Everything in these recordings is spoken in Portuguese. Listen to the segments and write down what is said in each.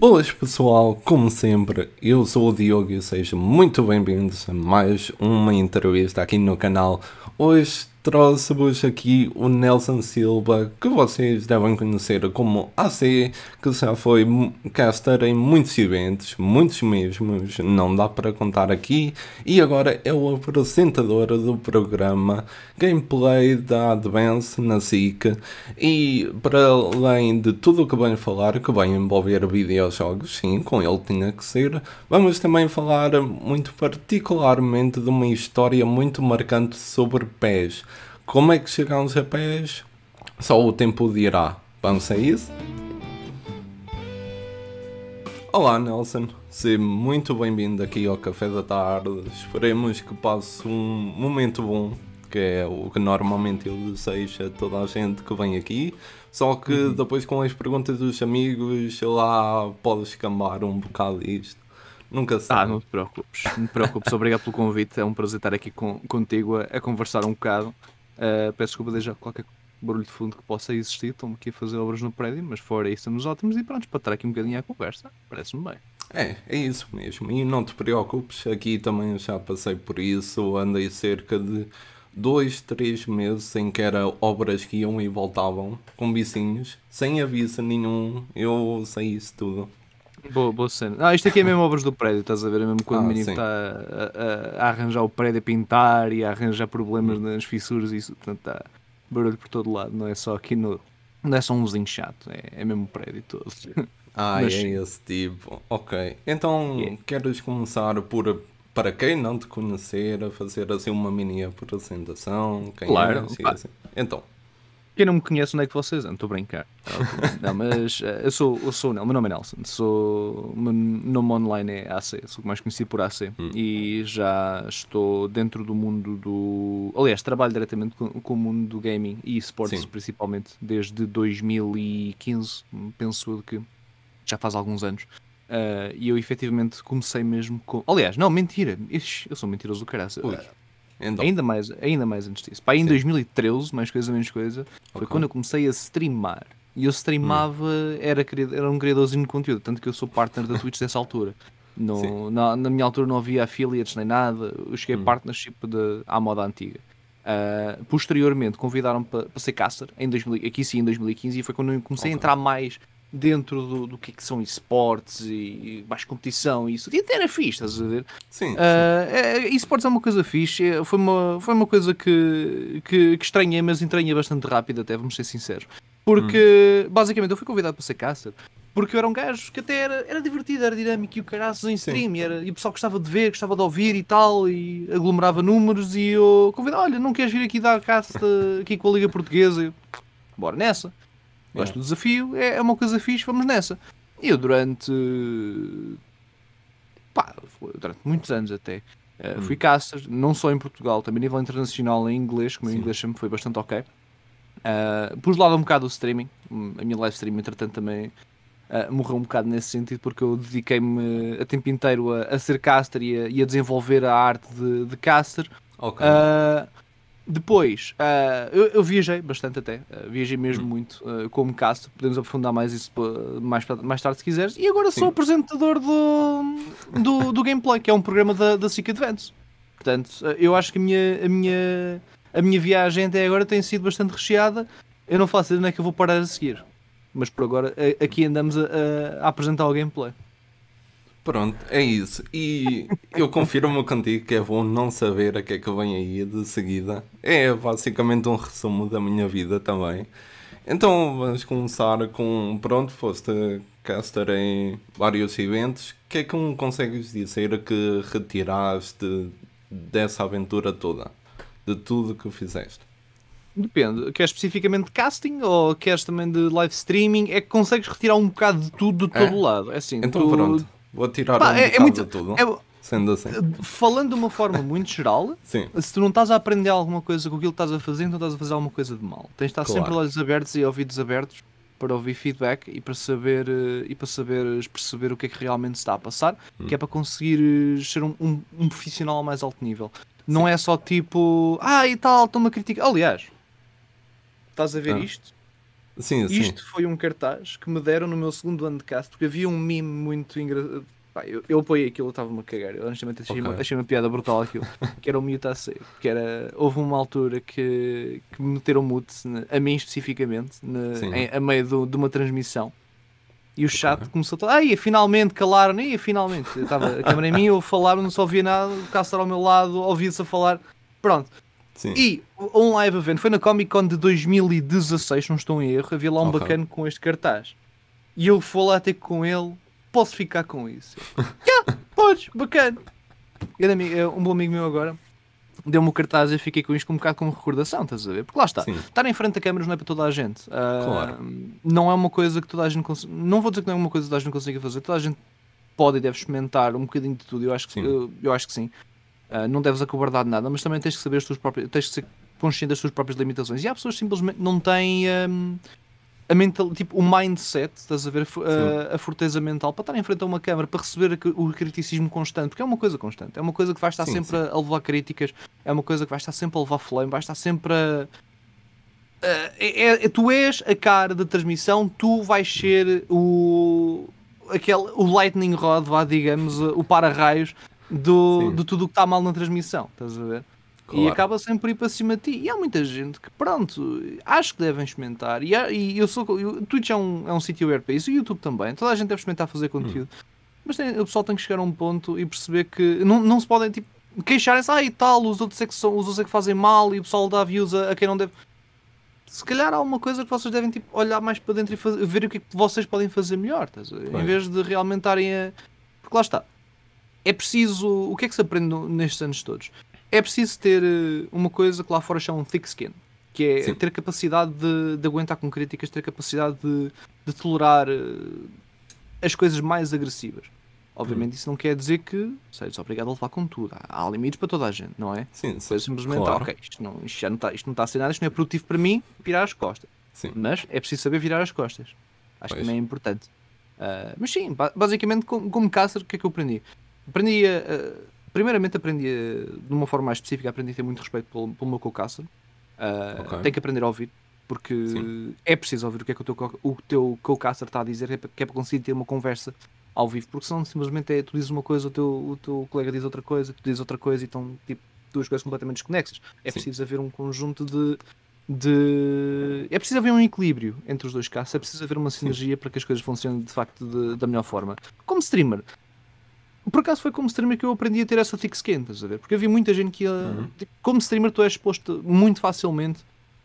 Boas pessoal, como sempre, eu sou o Diogo e sejam muito bem-vindos a mais uma entrevista aqui no canal. Hoje trouxe-vos aqui o Nelson Silva, que vocês devem conhecer como AC, que já foi caster em muitos eventos, muitos mesmos, não dá para contar aqui, e agora é o apresentador do programa Gameplay da Advance na SIC. E para além de tudo o que venho falar, que vai envolver videojogos, sim, com ele tinha que ser, vamos também falar muito particularmente de uma história muito marcante sobre pés. Como é que chegamos a pés? Só o tempo dirá. Vamos a isso? Olá Nelson, seja muito bem-vindo aqui ao Café da Tarde. Esperemos que passe um momento bom, que é o que normalmente eu desejo a toda a gente que vem aqui. Só que uhum. depois com as perguntas dos amigos, lá podes cambar um bocado isto. Nunca sei. Ah, não te preocupes, não te preocupes. Obrigado pelo convite, é um prazer estar aqui com, contigo a, a conversar um bocado. Uh, peço desculpa desde qualquer barulho de fundo que possa existir, estão aqui a fazer obras no prédio, mas fora isso estamos ótimos e pronto, para estar aqui um bocadinho à conversa, parece-me bem. É, é isso mesmo, e não te preocupes, aqui também já passei por isso, andei cerca de dois, três meses em que era obras que iam e voltavam, com vizinhos, sem aviso nenhum, eu sei isso tudo. Boa, boa cena. Ah, isto aqui é mesmo obras do prédio, estás a ver? É mesmo quando ah, o menino está a, a, a, arranjar o prédio a pintar e a arranjar problemas hum. nas fissuras e isso, portanto está barulho por todo lado, não é só aqui no. Não é só um vizinho chato, é, é mesmo o prédio todo. Ah, é Mas... é esse tipo. Ok. Então yeah. queres começar por para quem não te conhecer, a fazer assim uma mini apresentação? Quem claro. É, assim, assim. Então. Quem não me conhece, onde é que vocês andam? Estou a brincar. Não, mas eh, eu sou, eu sou o Nelson. meu nome é Nelson. Sou, meu nome online é AC, sou mais conhecido por AC. Hum. E já estou dentro do mundo do. Aliás, trabalho diretamente com, com o mundo do gaming e esportes, principalmente, desde 2015, penso eu que já faz alguns anos. Uh, e eu efetivamente comecei mesmo com. Aliás, não, mentira. Eu sou mentiroso do caralho. Então. Ainda mais, ainda mais antes disso. Pá, em Sim. 2013, mais coisa menos coisa, foi okay. quando eu comecei a streamar. E eu streamava, hum. era, era um criadorzinho de conteúdo, tanto que eu sou partner da Twitch dessa altura. No, na, na, minha altura não havia affiliates nem nada, eu cheguei hum. partnership de, à moda antiga. Uh, posteriormente convidaram-me para, para ser caster, em 2000, aqui sim em 2015, e foi quando eu comecei okay. a entrar mais dentro do, do que, é que são esportes e, mais competição e isso. E até era fixe, estás a ver? Sim. Uh, esportes é uma coisa fixe, é, foi uma, foi uma coisa que, que, que estranhei, mas entranhei bastante rápido, até, vamos ser sinceros. Porque, hum. basicamente, eu fui convidado para ser caster. Porque eu era um gajo que até era, era divertido, era dinâmico e o caraças em stream. E, era, e o pessoal gostava de ver, gostava de ouvir e tal. E aglomerava números. E eu convidava, olha, não queres vir aqui dar caça aqui com a Liga Portuguesa? Eu, Bora nessa. Gosto é. do desafio, é, é uma coisa fixe, vamos nessa. E eu durante. Pá, durante muitos anos até. Uh, fui caster, não só em Portugal, também a nível internacional em inglês, que o meu inglês sempre foi bastante ok. Uh, eh, pus de lado um bocado o streaming, a minha live stream, entretanto, também uh, morreu um bocado nesse sentido, porque eu dediquei-me a tempo inteiro a, a ser caster e a, e a, desenvolver a arte de, de caster. ok Uh, depois, uh, eu, eu, viajei bastante até, uh, viajei mesmo hum. muito uh, ah, como Castro, podemos aprofundar mais isso mais, mais tarde se quiseres. E agora Sim. sou apresentador do, do, do, Gameplay, que é um programa da, da SIC Advance. Portanto, eu acho que a minha, a, minha, a minha viagem até agora tem sido bastante recheada. Eu não faço ideia onde é que eu vou parar a seguir, mas por agora aqui andamos a, a apresentar o gameplay. Pronto, é isso. E eu confirmo contigo que é bom não saber a que é que vem aí de seguida. É basicamente um resumo da minha vida também. Então vamos começar com. Pronto, foste caster em vários eventos. O que é que um consegues dizer que retiraste dessa aventura toda? De tudo que fizeste? Depende. Queres especificamente de casting ou queres também de live streaming? É que consegues retirar um bocado de tudo de todo é. lado. É assim, então tu... pronto Vou tirar Pá, um é, é muito, tudo. É, sendo assim. Eh, falando de uma forma muito geral, se tu não estás a aprender alguma coisa com aquilo que estás a fazer, então estás a fazer alguma coisa de mal. Tens de estar claro. sempre olhos abertos e ouvidos abertos para ouvir feedback e para saber eh, e para saberes perceber o que é que realmente está a passar, hum. que é hum. para conseguir ser um, um, um profissional a mais alto nível. Não Sim. é só tipo, ah e tal, estou-me a criticar. Aliás, estás a ver ah. isto? Sim, Isto foi um cartaz que me deram no meu segundo ano de cast porque havia um meme muito engraçado. Eu, eu apoiei aquilo, eu estava-me a cagar. Eu honestamente achei, okay. uma, achei uma piada brutal aquilo. que era o mute a Que era, houve uma altura que, que me meteram mute, a mim especificamente, na, em, a meio do, de uma transmissão. E o chat okay. começou a. Ai, finalmente calaram, e finalmente. Eu estava a câmera em mim, eu falava, não só ouvia nada, o Castro ao meu lado, ouvia-se a falar. Pronto. Sim. E um live event foi na Comic Con de 2016, não estou em erro. Havia lá um okay. bacana com este cartaz. E eu fui lá ter com ele. Posso ficar com isso? yeah, podes, bacana. Amigo, eh, um bom amigo meu agora deu-me o cartaz e eu fiquei com isto um bocado como recordação, estás a ver? Porque lá está, Sim. estar em frente a câmeras não é para toda a gente. Uh, claro. Não é uma coisa que toda a gente consiga. Não vou dizer que não é uma coisa que toda a gente consiga fazer, toda a gente pode e deve experimentar um bocadinho de tudo, eu acho que, eu, eu, acho que sim. Ah, não deves acobardar de nada, mas também tens que saber as tuas próprias, tens que ser consciente das tuas próprias limitações. E há pessoas que simplesmente não têm um, a mental, tipo, o mindset, estás a ver, a, ah, a forteza mental para estar em frente a uma câmara, para receber o criticismo constante, porque é uma coisa constante, é uma coisa que vai estar sim, sempre sim. a levar críticas, é uma coisa que vai estar sempre a levar flame, vai estar sempre a. é, é, tu és a cara da transmissão, tu vais ser o aquele, o lightning rod, vá, digamos, o para-raios do, de tudo o que está mal na transmissão, estás a ver? Claro. E acaba sempre ir para cima de ti. E há muita gente que, pronto, acho que devem experimentar. E, há, e eu sou. Eu, Twitch é um, é um sítio web para isso, e o YouTube também. Toda a gente deve experimentar fazer conteúdo. Hum. Mas tem, o pessoal tem que chegar a um ponto e perceber que não, não se podem, tipo, queixarem-se, ah, e tal, os outros é que, são, os outros é que fazem mal e o pessoal dá views a, a quem não deve. Se calhar há uma coisa que vocês devem tipo, olhar mais para dentro e fazer, ver o que é que vocês podem fazer melhor, estás? Claro. em vez de realmente estarem a. Porque lá está, é preciso. O que é que se aprende nestes anos todos? É preciso ter eh, uma coisa que lá fora chamam thick skin, que é Sim. ter capacidade de, de, aguentar com críticas, ter capacidade de, de tolerar eh, as coisas mais agressivas. Obviamente, hum. isso não quer dizer que sejas obrigado a levar com tudo. Há, há, limites para toda a gente, não é? Sim, sim. simplesmente, claro. ok, isto não, isto, já não está, isto não está a ser nada, isto não é produtivo para mim, virar as costas. Sim. Mas é preciso saber virar as costas. Acho pois. que também é importante. Uh, mas sim, basicamente, como, como Cássaro, o que é que eu aprendi? aprendi a, primeiramente aprendi a, de uma forma mais específica, aprendi a ter muito respeito pelo, pelo meu co-caster. Uh, ah, okay. Tem que aprender a ouvir, porque Sim. é preciso ouvir o que é que o teu, o teu co-caster está a dizer, é que é para conseguir ter uma conversa ao vivo, porque senão simplesmente é tu dizes uma coisa, o teu, o teu colega diz outra coisa, tu dizes outra coisa e estão tipo duas coisas completamente desconexas. É Sim. preciso haver um conjunto de, de. É preciso haver um equilíbrio entre os dois casos, é preciso haver uma sinergia Sim. para que as coisas funcionem de facto de, da melhor forma. Como streamer, por acaso foi como streamer que eu aprendi a ter essa thick skin, estás a ver? Porque havia muita gente que ia. Uhum. Tipo, como streamer, tu és exposto muito facilmente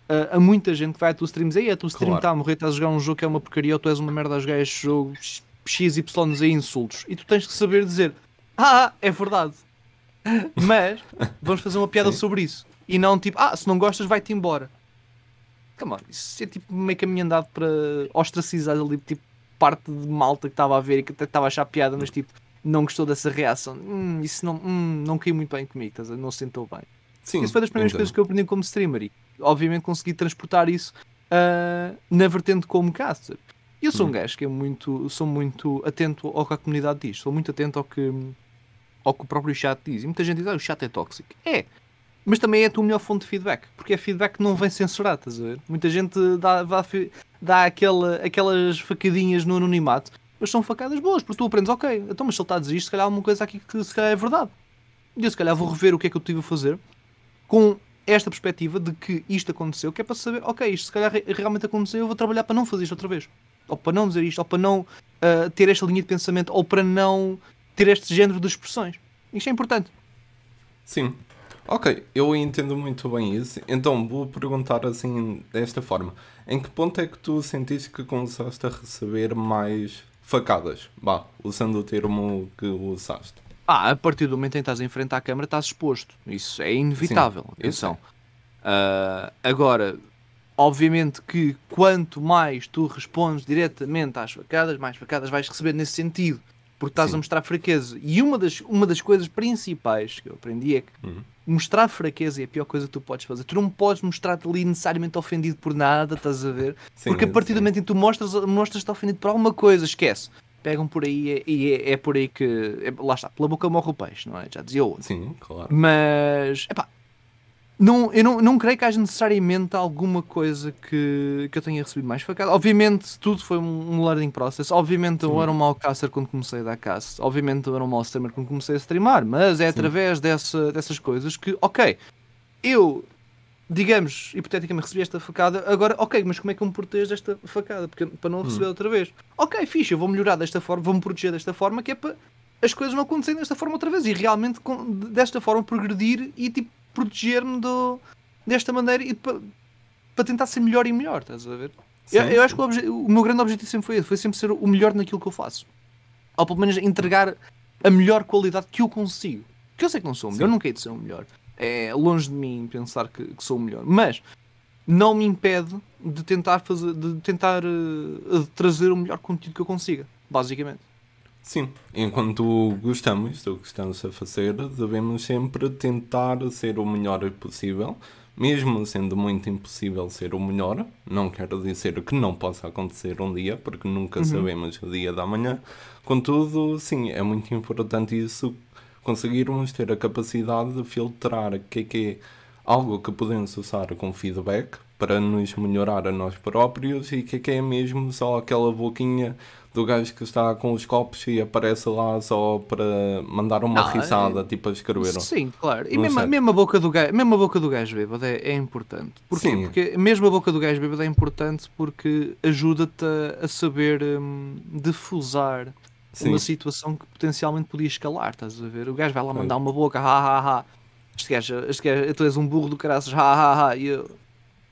a, a muita gente que vai a tu streams. Aí, a tu stream está claro. Tá a morrer, estás a jogar um jogo que é uma porcaria ou tu és uma merda a jogar este jogo XYZ insultos. E tu tens que saber dizer: Ah, ah é verdade. Mas vamos fazer uma piada sobre isso. E não tipo: Ah, se não gostas, vai-te embora. Come on, isso é tipo meio caminho andado para ostracizar ali, tipo parte de malta que estava a ver e que até estava a achar piada, mas tipo, não gostou dessa reação. Hum, isso não, hum, não caiu muito bem comigo, não se sentou bem. Sim, isso foi das primeiras então. coisas que eu aprendi como streamer e, obviamente, consegui transportar isso uh, na vertente como caster. E eu sou hum. um uhum. gajo que é muito, sou muito atento ao que a comunidade diz, sou muito atento ao que, ao que o próprio chat diz. E muita gente diz, ah, o chat é tóxico. É, mas também é a tua melhor fonte de feedback, porque é feedback que não vem censurado, estás a ver? Muita gente dá, dá, dá aquela, aquelas facadinhas no anonimato mas são facadas boas, porque tu aprendes, ok, então, mas se ele está a dizer isto, se calhar há alguma coisa aqui que se calhar é verdade. E eu se calhar vou rever o que é que eu tive a fazer com esta perspectiva de que isto aconteceu, que é para saber, ok, isto se calhar realmente aconteceu, eu vou trabalhar para não fazer isto outra vez. Ou para não dizer isto, ou para não uh, ter esta linha de pensamento, ou para não ter este género de expressões. Isto é importante. Sim. Ok, eu entendo muito bem isso. Então vou perguntar assim, desta forma: em que ponto é que tu sentiste que começaste a receber mais facadas. Vá, usando o termo que usaste. Ah, a partir do momento em que estás em frente à câmara, estás exposto. Isso é inevitável. Sim, Uh, agora, obviamente que quanto mais tu respondes diretamente às facadas, mais facadas vais receber nesse sentido porque estás Sim. a mostrar fraqueza. E uma das, uma das coisas principais que eu aprendi é que uhum. mostrar fraqueza é a pior coisa que tu podes fazer. Tu não podes mostrar-te ali necessariamente ofendido por nada, estás a ver? Sim, porque a partir do momento em que tu mostras-te mostras ofendido por alguma coisa, esquece. Pegam por aí e é, é, é por aí que. É, lá está, pela boca morre o peixe, não é? Já dizia outro. Sim, claro. Mas, epá, não, eu não, não creio que haja necessariamente alguma coisa que, que eu tenha recebido mais facada. Obviamente, tudo foi um, um learning process. Obviamente, eu era um mau caster quando comecei a dar cast. Obviamente, eu era um mau streamer quando comecei a streamar. Mas é Sim. através dessa, dessas coisas que, ok, eu, digamos, hipoteticamente recebi esta facada. Agora, ok, mas como é que eu me protejo desta facada? Porque, para não receber hum. outra vez. Ok, fixe, eu vou melhorar desta forma, vou-me proteger desta forma, que é para as coisas não acontecerem desta forma outra vez. E realmente, desta forma, progredir e tipo proteger-me do, desta maneira e para, para tentar ser melhor e melhor, estás a ver? Sim, eu, eu, acho que o, o, meu grande objetivo sempre foi esse, foi sempre ser o melhor naquilo que eu faço. Ou pelo menos entregar a melhor qualidade que eu consigo. Que eu sei que não sou o melhor, nunca hei de ser o melhor. É longe de mim pensar que, que sou o melhor. Mas não me impede de tentar fazer, de tentar uh, trazer o melhor conteúdo que eu consiga, basicamente. Sim, enquanto gostamos do que estamos a fazer, devemos sempre tentar ser o melhor possível, mesmo sendo muito impossível ser o melhor. Não quero dizer que não possa acontecer um dia, porque nunca uhum. sabemos o dia da manhã. Contudo, sim, é muito importante isso, conseguirmos ter a capacidade de filtrar o que é que é algo que podemos usar com feedback para nos melhorar a nós próprios e o que é que é mesmo só aquela boquinha do gajo que está com os copos e aparece lá só para mandar uma ah, risada, é... tipo a escrever. Sim, claro. E mesmo, mesmo, a boca do gajo, mesmo a boca do gajo bêbado é, é importante. Porquê? Sim. Porque mesmo a boca do gajo bêbado é importante porque ajuda-te a, a, saber hum, defusar Sim. uma situação que potencialmente podia escalar, estás a ver? O gajo vai lá mandar é. uma boca, ha ha ha. Este gajo, este gajo, tu és um burro do caraças, ha ha ha. E eu,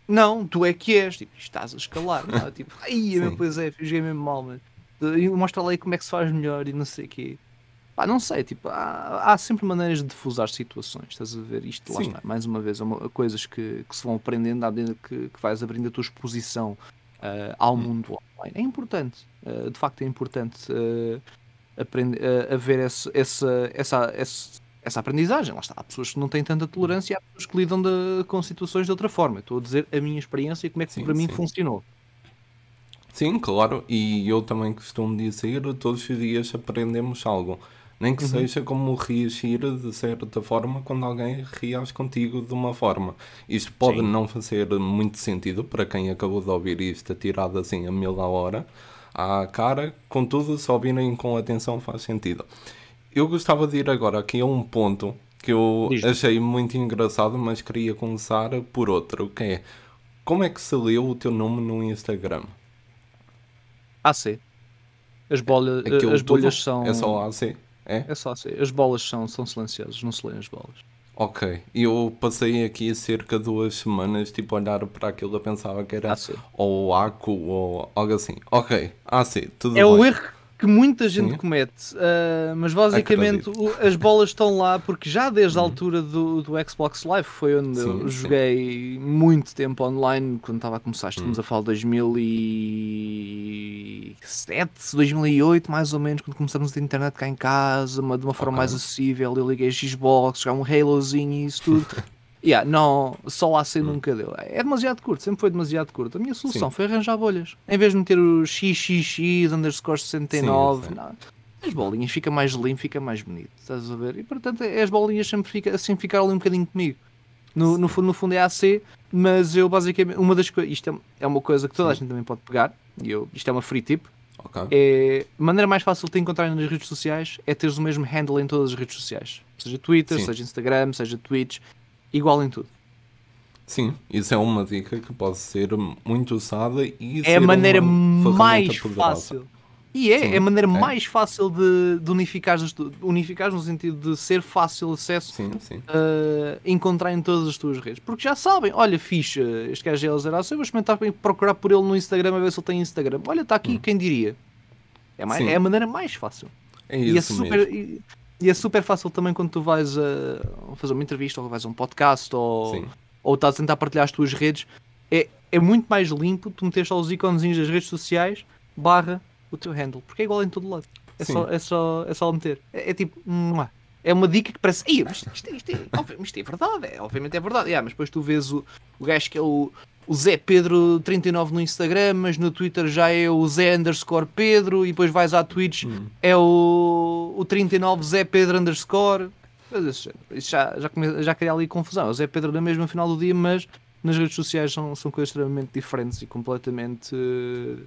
não, tu é que és. Tipo, estás a escalar. Não? É? tipo, ai, pois é, fiz mesmo mal, mas e mostra lá como é que se faz melhor e não sei o quê. Pá, não sei, tipo, há, há sempre maneiras de defusar situações, estás a ver? Isto lá mais uma vez, é uma, coisas que, que se vão aprendendo à medida que, que vais abrindo a tua exposição uh, ao hum. mundo online. É importante, uh, de facto é importante uh, eh, aprender, uh, haver esse, essa, essa, essa, essa aprendizagem. Lá está, há pessoas que não têm tanta tolerância e há pessoas que lidam de, com situações de outra forma. estou a dizer a minha experiência e como é que sim, para mim funcionou. Sim, claro, e eu também costumo dizer, todos os dias aprendemos algo. Nem que uhum. seja como reagir de certa forma quando alguém reage contigo de uma forma. Isto pode Sim. não fazer muito sentido para quem acabou de ouvir isto tirado assim a mil a hora à cara, contudo, se ouvirem com atenção faz sentido. Eu gostava de ir agora aqui a um ponto que eu Diz achei muito engraçado, mas queria começar por outro, que é como é que se leu o teu nome no Instagram? AC. As, bola, eh, Aquilo as bolhas tudo? são. É só AC? É? é só AC. As bolas são, são silenciosas, não se lêem as bolas. Ok, e eu passei aqui cerca de duas semanas, tipo, a olhar para aquilo, eu pensava que era AC. ou ACO ou algo assim. Ok, AC, tudo é bem. É o erro que muita gente Sim. comete, uh, mas basicamente o, as bolas estão lá porque já desde a uhum. altura do, do Xbox Live foi onde sim, eu joguei muito tempo online, quando estava a começar, estamos hum. a falar de 2007, 2008 mais ou menos, quando começamos a ter internet cá em casa, uma, de uma forma okay. mais acessível, eu liguei a Xbox, jogava um Halozinho e isso tudo. Yeah, não, só AC hum. nunca deu. É demasiado curto, sempre foi demasiado curto. A minha solução sim. foi arranjar bolhas. Em vez de meter o XXX, underscore 69, sim, não, as bolinhas fica mais limpo, fica mais bonito. Estás a ver? E portanto, é, as bolinhas sempre fica, assim ficaram ali um bocadinho comigo. No, no, fundo, no fundo é AC, mas eu basicamente, uma das coisas, isto é, é, uma coisa que toda a gente também pode pegar, e eu, isto é uma free tip. Okay. É, a maneira mais fácil de te encontrar nas redes sociais é teres o mesmo handle em todas as redes sociais, seja Twitter, Sim. seja Instagram, seja Twitch, igual em tudo. Sim, isso é uma dica que pode ser muito usada e é a maneira mais fácil. E é, Sim, é a maneira é. mais fácil de, de unificar, unificar no sentido de ser fácil acesso sim, sim. Eh, encontrar em todas as tuas redes. Porque já sabem, olha, ficha, este gajo é zero eu vou experimentar procurar por ele no Instagram a ver se ele tem Instagram. Olha, está aqui, hum. quem diria? É, mais, é a maneira mais fácil. É isso e é super, mesmo. E é super fácil também quando tu vais a fazer uma entrevista, ou vais a um podcast, ou, ou estás a tentar partilhar as tuas redes. É, é muito mais limpo tu meteres só os iconezinhos das redes sociais barra o teu handle, porque é igual em todo lado. É, só, é, só, é só meter. É, é tipo, é uma dica que parece, isto, isto, é, isto, isto, é verdade, é, obviamente é verdade. Yeah, mas depois tu vês o, o gajo que é o, o Zé Pedro39 no Instagram, mas no Twitter já é o Zé underscore Pedro, e depois vais à Twitch, hum. é o o 39 Zé Pedro underscore. Isso já, já, já cria ali confusão. O Zé Pedro na mesma no final do dia, mas nas redes sociais são, são coisas extremamente diferentes e completamente. Eh,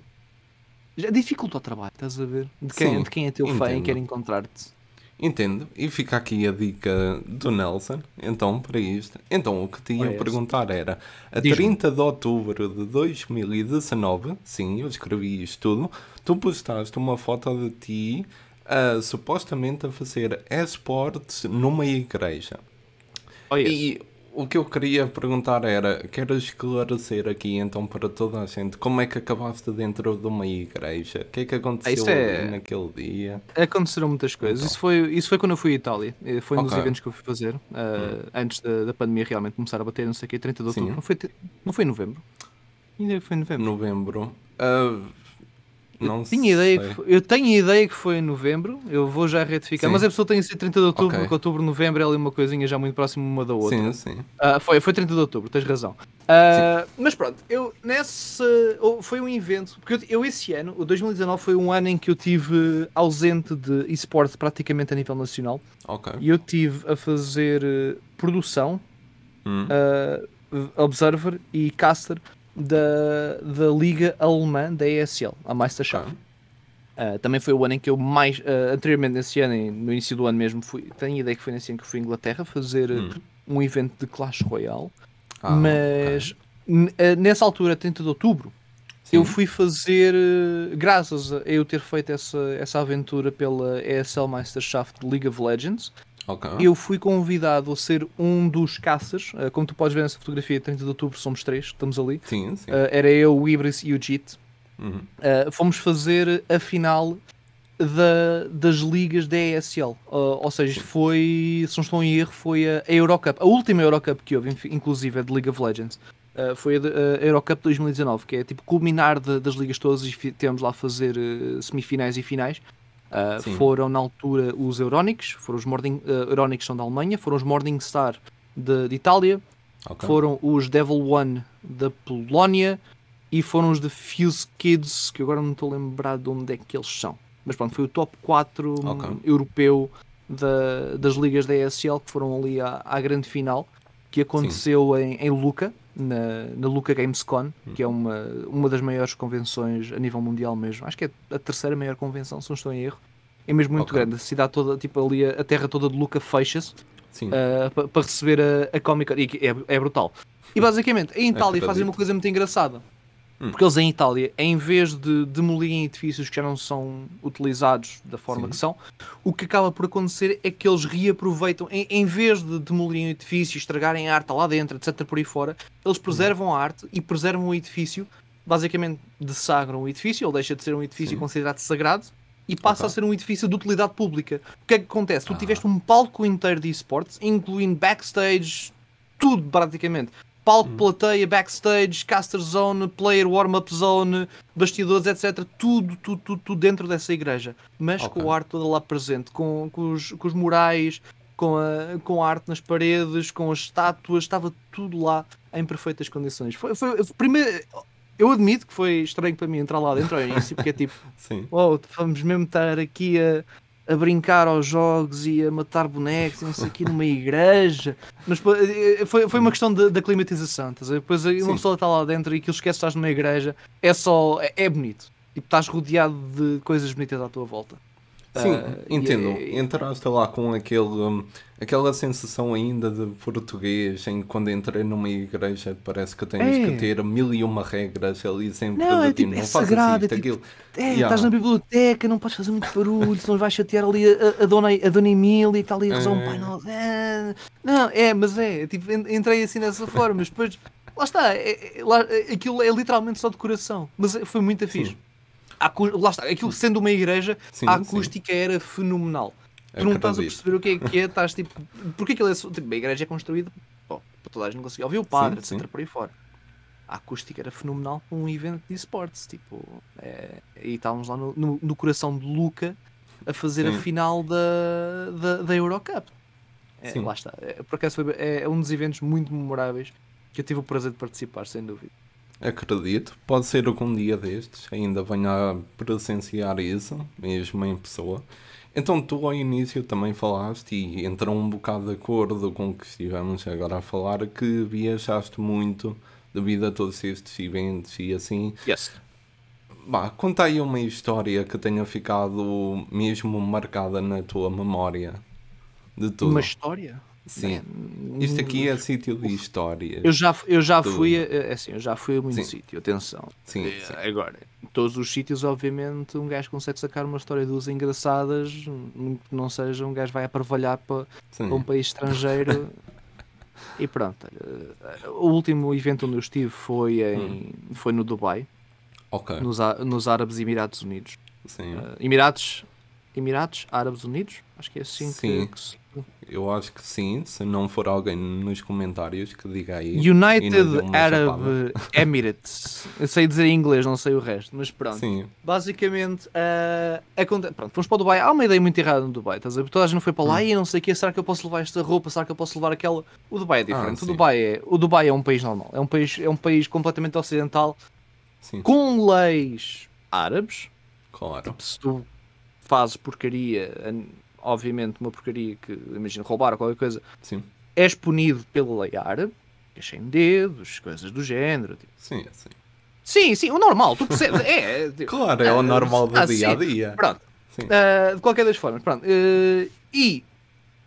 já dificulta o trabalho, estás a ver? De quem, Sim, de quem é teu entendo. fã e quer encontrar-te. Entendo. E fica aqui a dica do Nelson, então, para isto. Então, o que te ia perguntar era: a 30 de outubro de 2019, sim, eu escrevi isto tudo, tu postaste uma foto de ti uh, supostamente a fazer esportes numa igreja. Oh, yes. E o que eu queria perguntar era: quero esclarecer aqui então para toda a gente como é que acabaste dentro de uma igreja? O que é que ah, aconteceu é... naquele dia? Aconteceram muitas coisas. Então. Isso, foi, isso foi quando eu fui à Itália. Eh, foi um okay. dos eventos que eu fui fazer uh, hum. antes da, da, pandemia realmente começar a bater, não sei o que, 30 de outubro. Não foi, não foi em novembro? Ainda foi em novembro. Novembro. Uh, não eu tenho, ideia que, eu tenho ideia que foi em novembro, eu vou já retificar, sim. mas a pessoa tem ser 30 de outubro, okay. porque outubro, novembro é ali uma coisinha já muito próxima uma da outra. Sim, sim. Uh, foi, foi 30 de outubro, tens razão. Uh, mas pronto, eu nesse Foi um evento, porque eu, eu, esse ano, o 2019, foi um ano em que eu tive ausente de esporte praticamente a nível nacional. Ok. E eu tive a fazer eh, produção, hum. uh, Observer e Caster da, da Liga Alemã da ESL, a Meisterschaft. Uh, ah, também foi o ano em que eu mais. Uh, anteriormente, nesse ano, no início do ano mesmo, fui, tenho ideia que foi nesse ano que fui à Inglaterra fazer hum. um evento de Clash Royale. Ah, mas okay. Ah, nessa altura, 30 de outubro, Sim. eu fui fazer. Graças a eu ter feito essa, essa aventura pela ESL Meisterschaft League of Legends, Okay. Eu fui convidado a ser um dos caças. Eh, como tu podes ver nessa fotografia, 30 de outubro somos três, estamos ali. Sim, sim. Uh, era eu, o Ibris e o Jit. Uhum. Uh, fomos fazer a final da, das ligas da ESL. ou seja, foi, se não estou em erro, foi a, Eurocup, a última Eurocup que houve, inclusive, é de League of Legends. foi a, de, a Eurocup 2019, que é tipo culminar de, das ligas todas e tivemos lá fazer semifinais e finais. Uh, foram na altura os Euronics, foram os Morning uh, Euronics são da Alemanha, foram os Morningstar de, de Itália, okay. foram os Devil One da Polónia e foram os The Fuse Kids, que agora não estou a lembrar de onde é que eles são. Mas pronto, foi o top 4 hum, okay. europeu da, das ligas da ESL que foram ali à, à grande final, que aconteceu em, em, Luca, na, na Luca Gamescon, que é hum. uma, uma das maiores convenções a nível mundial mesmo. Acho que é a terceira maior convenção, se não estou em erro. É mesmo muito okay. grande. A cidade toda, tipo ali, a terra toda de Luca fecha-se uh, eh, para receber a, a Comic Con. E é, é brutal. E basicamente, em Itália é fazem uma coisa muito engraçada. Hum. Porque eles em Itália, em vez de demolirem edifícios que já não são utilizados da forma Sim. que são, o que acaba por acontecer é que eles reaproveitam, em, em vez de demolirem o edifício, estragarem a arte lá dentro, etc., por aí fora, eles preservam hum. a arte e preservam o edifício, basicamente dessagram o edifício, ele deixa de ser um edifício Sim. considerado sagrado e passa okay. a ser um edifício de utilidade pública. O que é que acontece? Ah. Tu tiveste um palco inteiro de esportes, incluindo backstage, tudo praticamente palco, hum. plateia, backstage, caster zone, player warm-up zone, bastidores, etc. Tudo, tudo, tudo, tudo dentro dessa igreja. Mas okay. com a arte toda lá presente, com, com, os, com os murais, com a, com a arte nas paredes, com as estátuas, estava tudo lá em perfeitas condições. Foi, foi, primeiro, eu admito que foi estranho para mim entrar lá dentro ao início, porque é tipo, Sim. Oh, vamos mesmo estar aqui a, a brincar aos jogos e a matar bonecos, não sei aqui numa igreja. Mas eh, eh, foi, foi uma questão da climatização, estás a ver? Depois eh, uma Sim. pessoa está lá dentro e aquilo esquece que estás numa igreja, é só. é, é bonito. Tipo, estás rodeado de coisas bonitas à tua volta. Sim, uh, entendo. E, é, é Entraste lá com aquele, hum, aquela sensação ainda de português, em que quando entrei numa igreja parece que tens é. que ter mil e uma regras ali sempre não, é, tipo, tipo, não é sagrado, isto, é, tipo, é, yeah. estás na biblioteca, não podes fazer muito barulho, senão vais chatear ali a, a, dona, a dona Emília e está ali a rezar um é. pai nosso. Não, é, mas é, tipo, entrei assim dessa forma, mas depois, lá está, lá, aquilo é literalmente só de coração, mas foi muito afim Sim lá está, aquilo sendo uma igreja, sim, a acústica sim. era fenomenal. tu não estás a perceber o que é que é, estás tipo. Porque aquilo é. Tipo, a igreja é construída bom, para toda a gente conseguir ouvir o padre, sim, etc. por aí fora. A acústica era fenomenal para um evento de esportes. Tipo, é, e estávamos lá no, no, no, coração de Luca a fazer a final da, da, da Eurocup. É, lá está. É, por acaso foi, é, é um dos eventos muito memoráveis que eu tive o prazer de participar, sem dúvida acredito. Pode ser algum dia destes, ainda venha a presenciar isso, mesmo em pessoa. Então, tu ao início também falaste, e entrou um bocado de acordo com o que estivemos agora a falar, que viajaste muito devido a todos estes eventos e assim. Yes. Bah, conta aí uma história que tenha ficado mesmo marcada na tua memória de tudo. Uma história? Sim. É, Isto aqui é hum, sítio de história. Eu já, eu já do... fui, eh, eh, assim, eu já fui a muito Sim. sítio, atenção. Sim, eh, sim. Agora, todos os sítios, obviamente, um gajo consegue sacar uma história de duas engraçadas, não seja, um gajo vai aparvalhar para, para um país estrangeiro. e pronto, o último evento onde eu estive foi, em, hum. foi no Dubai, okay. nos, nos Árabes Emirados Unidos. Sim. Uh, Emirados, Emirados Árabes Unidos, acho que é assim Sim. que, que se eu acho que sim, se não for alguém nos comentários que diga aí. United Arab Emirates. Eu sei dizer em inglês, não sei o resto, mas pronto. Sim. Basicamente, uh, aconte... pronto, fomos para o Dubai. Há uma ideia muito errada no Dubai, estás a ver? Toda a gente foi para lá hum. e não sei o que, será que eu posso levar esta roupa? Será que eu posso levar aquela? O Dubai é diferente. Ah, o, Dubai é... o Dubai é um país normal, é um país, é um país completamente ocidental sim. com leis árabes. Claro. Tipo, se tu fazes porcaria obviamente, uma porcaria que, imagina, roubar ou qualquer coisa, Sim. és punido pela lei árabe, de dedos, coisas do género. Tipo. Sim, é assim. Sim, sim, o normal, tu percebes. É, é tipo, claro, é o é, normal do ah, dia a dia. Pronto. Sim. Uh, de qualquer das formas, pronto. Uh, e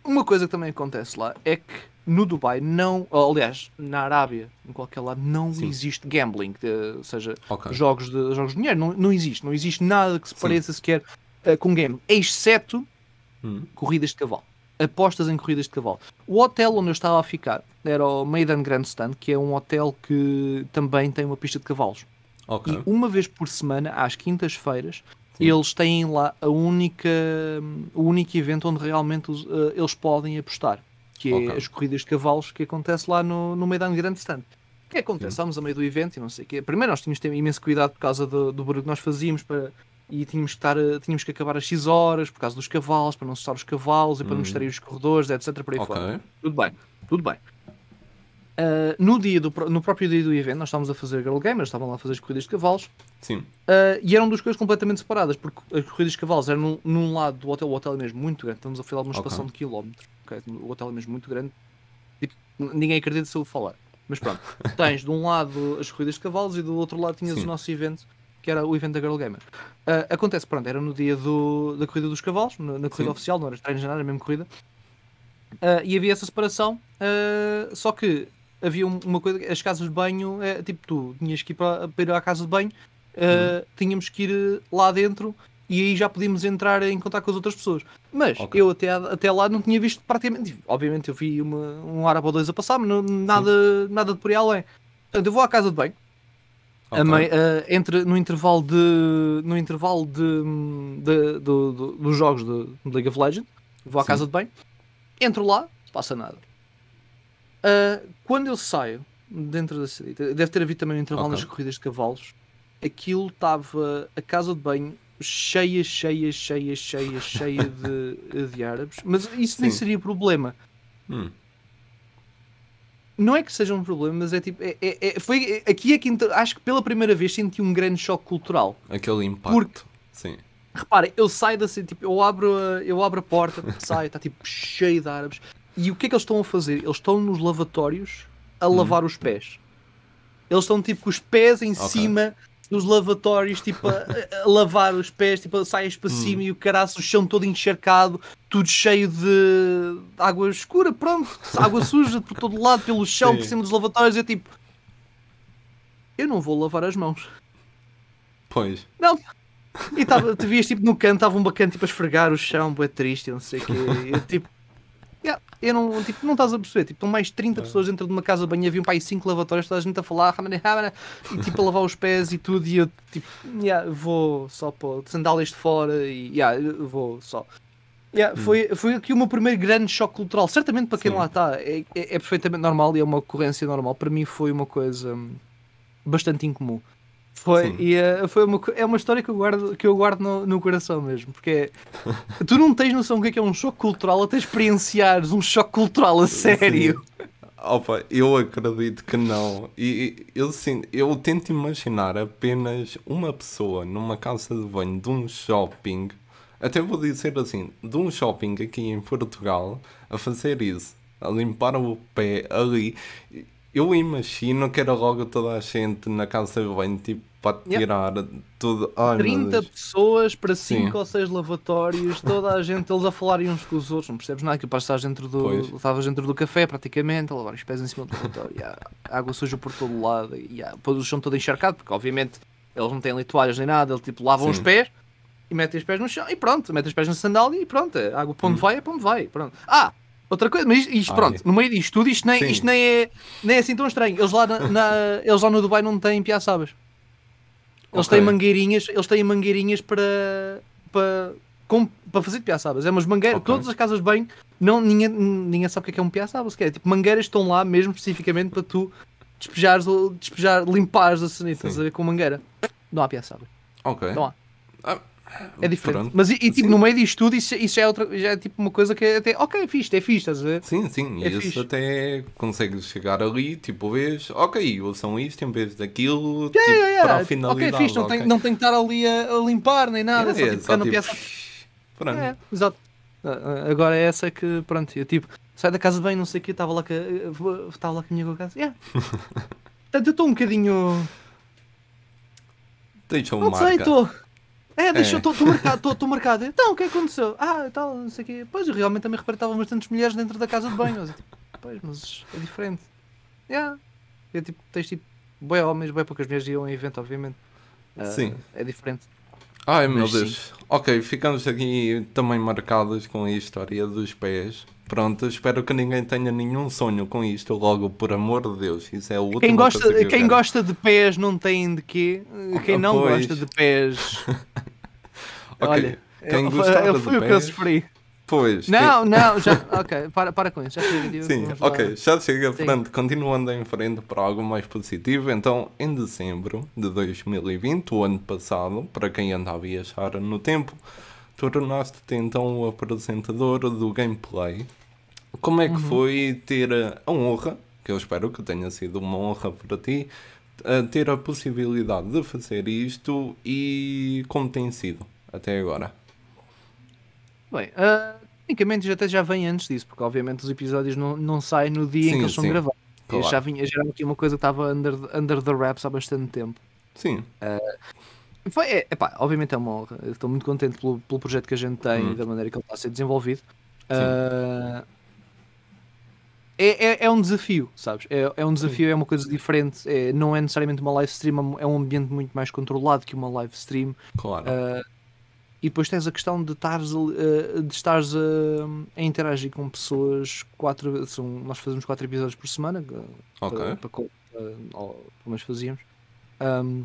uma coisa que também acontece lá é que no Dubai não, ou, aliás, na Arábia, em qualquer lado, não Sim. existe gambling, de, eh, ou seja, okay. jogos, de, jogos de dinheiro, não, não existe, não existe nada que se pareça Sim. sequer uh, com game, exceto Hum. Corridas de cavalo. Apostas em corridas de cavalo. O hotel onde eu estava a ficar era o Maiden Grandstand, que é um hotel que também tem uma pista de cavalos. Okay. E uma vez por semana, às quintas-feiras, eles têm lá a única, o único evento onde realmente os, uh, eles podem apostar, que é okay. as corridas de cavalos que acontece lá no, no Maidan Grandstand. O que acontece? Estamos Estávamos a meio do evento e não sei o quê. Primeiro nós tínhamos ter imenso cuidado por causa do, do barulho que nós fazíamos para e tínhamos que, estar, tínhamos que acabar às X horas por causa dos cavalos, para não assustar os cavalos e para hum. não estarem os corredores, etc. Por aí okay. fora. Tudo bem, tudo bem. Uh, no, dia do, no próprio dia do evento, nós estávamos a fazer Girl Gamers, estavam lá a fazer as corridas de cavalos. Sim. Uh, e eram duas coisas completamente separadas, porque as corridas de cavalos eram num, num lado do hotel, o hotel é mesmo muito grande, estamos a falar de uma estação okay. de quilómetros. Okay? O hotel é mesmo muito grande. Tipo, ninguém acredita se eu falar. Mas pronto, tens de um lado as corridas de cavalos e do outro lado tinhas Sim. o nosso evento que era o evento da Girl Gamer. Uh, acontece, pronto, era no dia do, da corrida dos cavalos, na, na corrida Sim. oficial, não era estranho de janeiro, era a mesma corrida. Uh, e havia essa separação, uh, só que havia uma coisa, as casas de banho, é, tipo, tu tinhas que ir para, para ir à casa de banho, uhum. tínhamos que ir lá dentro e aí já podíamos entrar em contato com as outras pessoas. Mas okay. eu até, até lá não tinha visto praticamente. Obviamente eu vi uma, um árabe ou dois a passar, mas não, nada, nada de por aí além. Portanto, eu vou à casa de banho, Okay. uh, entre, no intervalo de. No intervalo de, de, de, dos jogos de, League of Legends, vou à Sim. casa de bem, entro lá, não passa nada. Uh, quando eu saio dentro da cidade, deve ter havido também um intervalo okay. nas corridas de cavalos, aquilo estava a casa de banho cheia, cheia, cheia, cheia, cheia de, de árabes, mas isso Sim. nem seria problema. Hum não é que seja um problema, mas é tipo. É, é, é foi, aqui é que acho que pela primeira vez senti um grande choque cultural. Aquele impacto. Porque, Sim. Reparem, eu saio da tipo, eu abro a, eu abro a porta, saio, está tipo cheio de árabes. E o que é que eles estão a fazer? Eles estão nos lavatórios a uhum. lavar os pés. Eles estão tipo com os pés em okay. cima nos lavatórios, tipo, a, a lavar os pés, tipo, saias para hum. cima e o caraço, o chão todo encharcado, tudo cheio de água escura, pronto, água suja por todo lado, pelo chão, Sim. por cima dos lavatórios, é tipo, eu não vou lavar as mãos. Pois. Não. E tava, te vias tipo no canto, estava um bacana tipo a esfregar o chão, é triste, não sei o quê. Eu, tipo, Yeah, eu não, tipo, não estás a perceber. Tipo, estão mais 30 é. pessoas dentro de uma casa de banho, havia um pai 5 lavatórios, toda a gente a falar, e tipo a lavar os pés e tudo. E eu tipo, yeah, vou só para sandálias de fora e yeah, vou só. Yeah, hum. foi, foi aqui o meu primeiro grande choque cultural. Certamente para quem Sim. lá está, é, é, é, perfeitamente normal e é uma ocorrência normal. Para mim foi uma coisa hum, bastante incomum. Foi, Sim. e uh, foi uma, é uma história que eu guardo, que eu guardo no, no coração mesmo, porque é, tu não tens noção do que é, que é um choque cultural até experienciares um choque cultural a sério. Sim. Opa, eu acredito que não. E eu, sim, eu tento imaginar apenas uma pessoa numa casa de banho de um shopping, até vou dizer assim, de um shopping aqui em Portugal, a fazer isso, a limpar o pé ali eu imagino que era logo toda a gente na casa de banho, tipo, para tirar yep. tudo. Ai, 30 pessoas para 5 ou 6 lavatórios, toda a gente, eles a falarem uns com os outros, não percebes nada, é que o estás dentro do. Estavas dentro do café praticamente, a lavar os pés em cima do lavatório, e a água suja por todo lado, e a, depois o chão todo encharcado, porque obviamente eles não têm ali toalhas nem nada, eles tipo lavam Sim. os pés e metem os pés no chão e pronto, metem os pés na sandália e pronto, a água para onde hum. vai é para onde vai, pronto. Ah! Outra coisa, mas isto, pronto, no meio disto tudo, isto nem, isto nem, é, nem é assim tão estranho. Eles lá, na, na eles lá no Dubai não têm piaçabas. Eles okay. têm mangueirinhas, eles têm mangueirinhas para, para, com, para fazer de piaçabas. É umas mangueiras, okay. todas as casas bem não, ninguém, ninguém sabe o que é, é um piaçabas. sequer. É, tipo, mangueiras estão lá mesmo especificamente para tu despejares, despejar, limpares a sanita, com mangueira. Não há piaçabas. Ok. Não há. Ah. É diferente. Pronto. Mas e, e tipo, no meio disto tudo, isso, isso já, é outra, já é tipo uma coisa que é até, ok, é fixe, é fixe, estás a ver? Sim, sim, é isso fixe. até consegues chegar ali, tipo, vês, ok, são isto em vez daquilo, yeah, tipo, yeah, para a finalidade. Ok, fixe, não, okay. Tem, não tem que estar ali a, a limpar nem nada, yeah, é, só, tipo, só, tipo, Pronto. É, exato. Ah, ah, agora é essa que, pronto, eu tipo, sai da casa bem, não sei o que, estava lá, estava lá com a minha casa. Yeah. Portanto, eu estou um bocadinho. Deixa-me marcar. sei, é, deixou, estou é. marcado, estou marcado. Então, o que é aconteceu? Ah, tal, não sei o quê. Pois, eu realmente também reparei que estavam bastantes mulheres dentro da casa de banho. pois, mas é diferente. Yeah. É tipo, tens tipo, bem homens, bem poucas mulheres iam em evento, obviamente. Uh, Sim. É diferente. Ai meu Deus. Sim. Ok, ficamos aqui também marcados com a história dos pés. Pronto, espero que ninguém tenha nenhum sonho com isto, logo, por amor de Deus, isso é o último. Quem gosta, que quem gosta de pés não tem de quê, quem não pois. gosta de pés. okay. Olha, quem eu, gostava eu fui de o pés, que eu sofri. Pois. Não, não, já. ok, para, para com isso, já chega. Sim, ok, já chega, pronto Continuando em frente para algo mais positivo, então, em dezembro de 2020, o ano passado, para quem andava a viajar no tempo tornaste-te então o apresentador do gameplay. Como é que uhum. foi ter a honra, que eu espero que tenha sido uma honra para ti, a ter a possibilidade de fazer isto e como tem sido até agora? Bem, uh, ah, tecnicamente até já vem antes disso, porque obviamente os episódios não, não saem no dia sim, em que eles são gravados. Claro. já vinha já aqui uma coisa que estava under, under the wraps há bastante tempo. Sim. Uh, foi, é, epá, obviamente é uma honra. Estou muito contente pelo, pelo projeto que a gente tem e uhum. da maneira que ele está a ser desenvolvido. Uh, é, é, é, um desafio, sabes? É, é um desafio, Sim. é uma coisa diferente. É, não é necessariamente uma live stream, é um é ambiente muito mais controlado que uma live stream. Claro. Uh, e depois tens a questão de estares, ah, de estares a, a, interagir com pessoas quatro são, Nós fazemos quatro episódios por semana. Ok. Para, para, para, ou, pelo menos fazíamos. Um,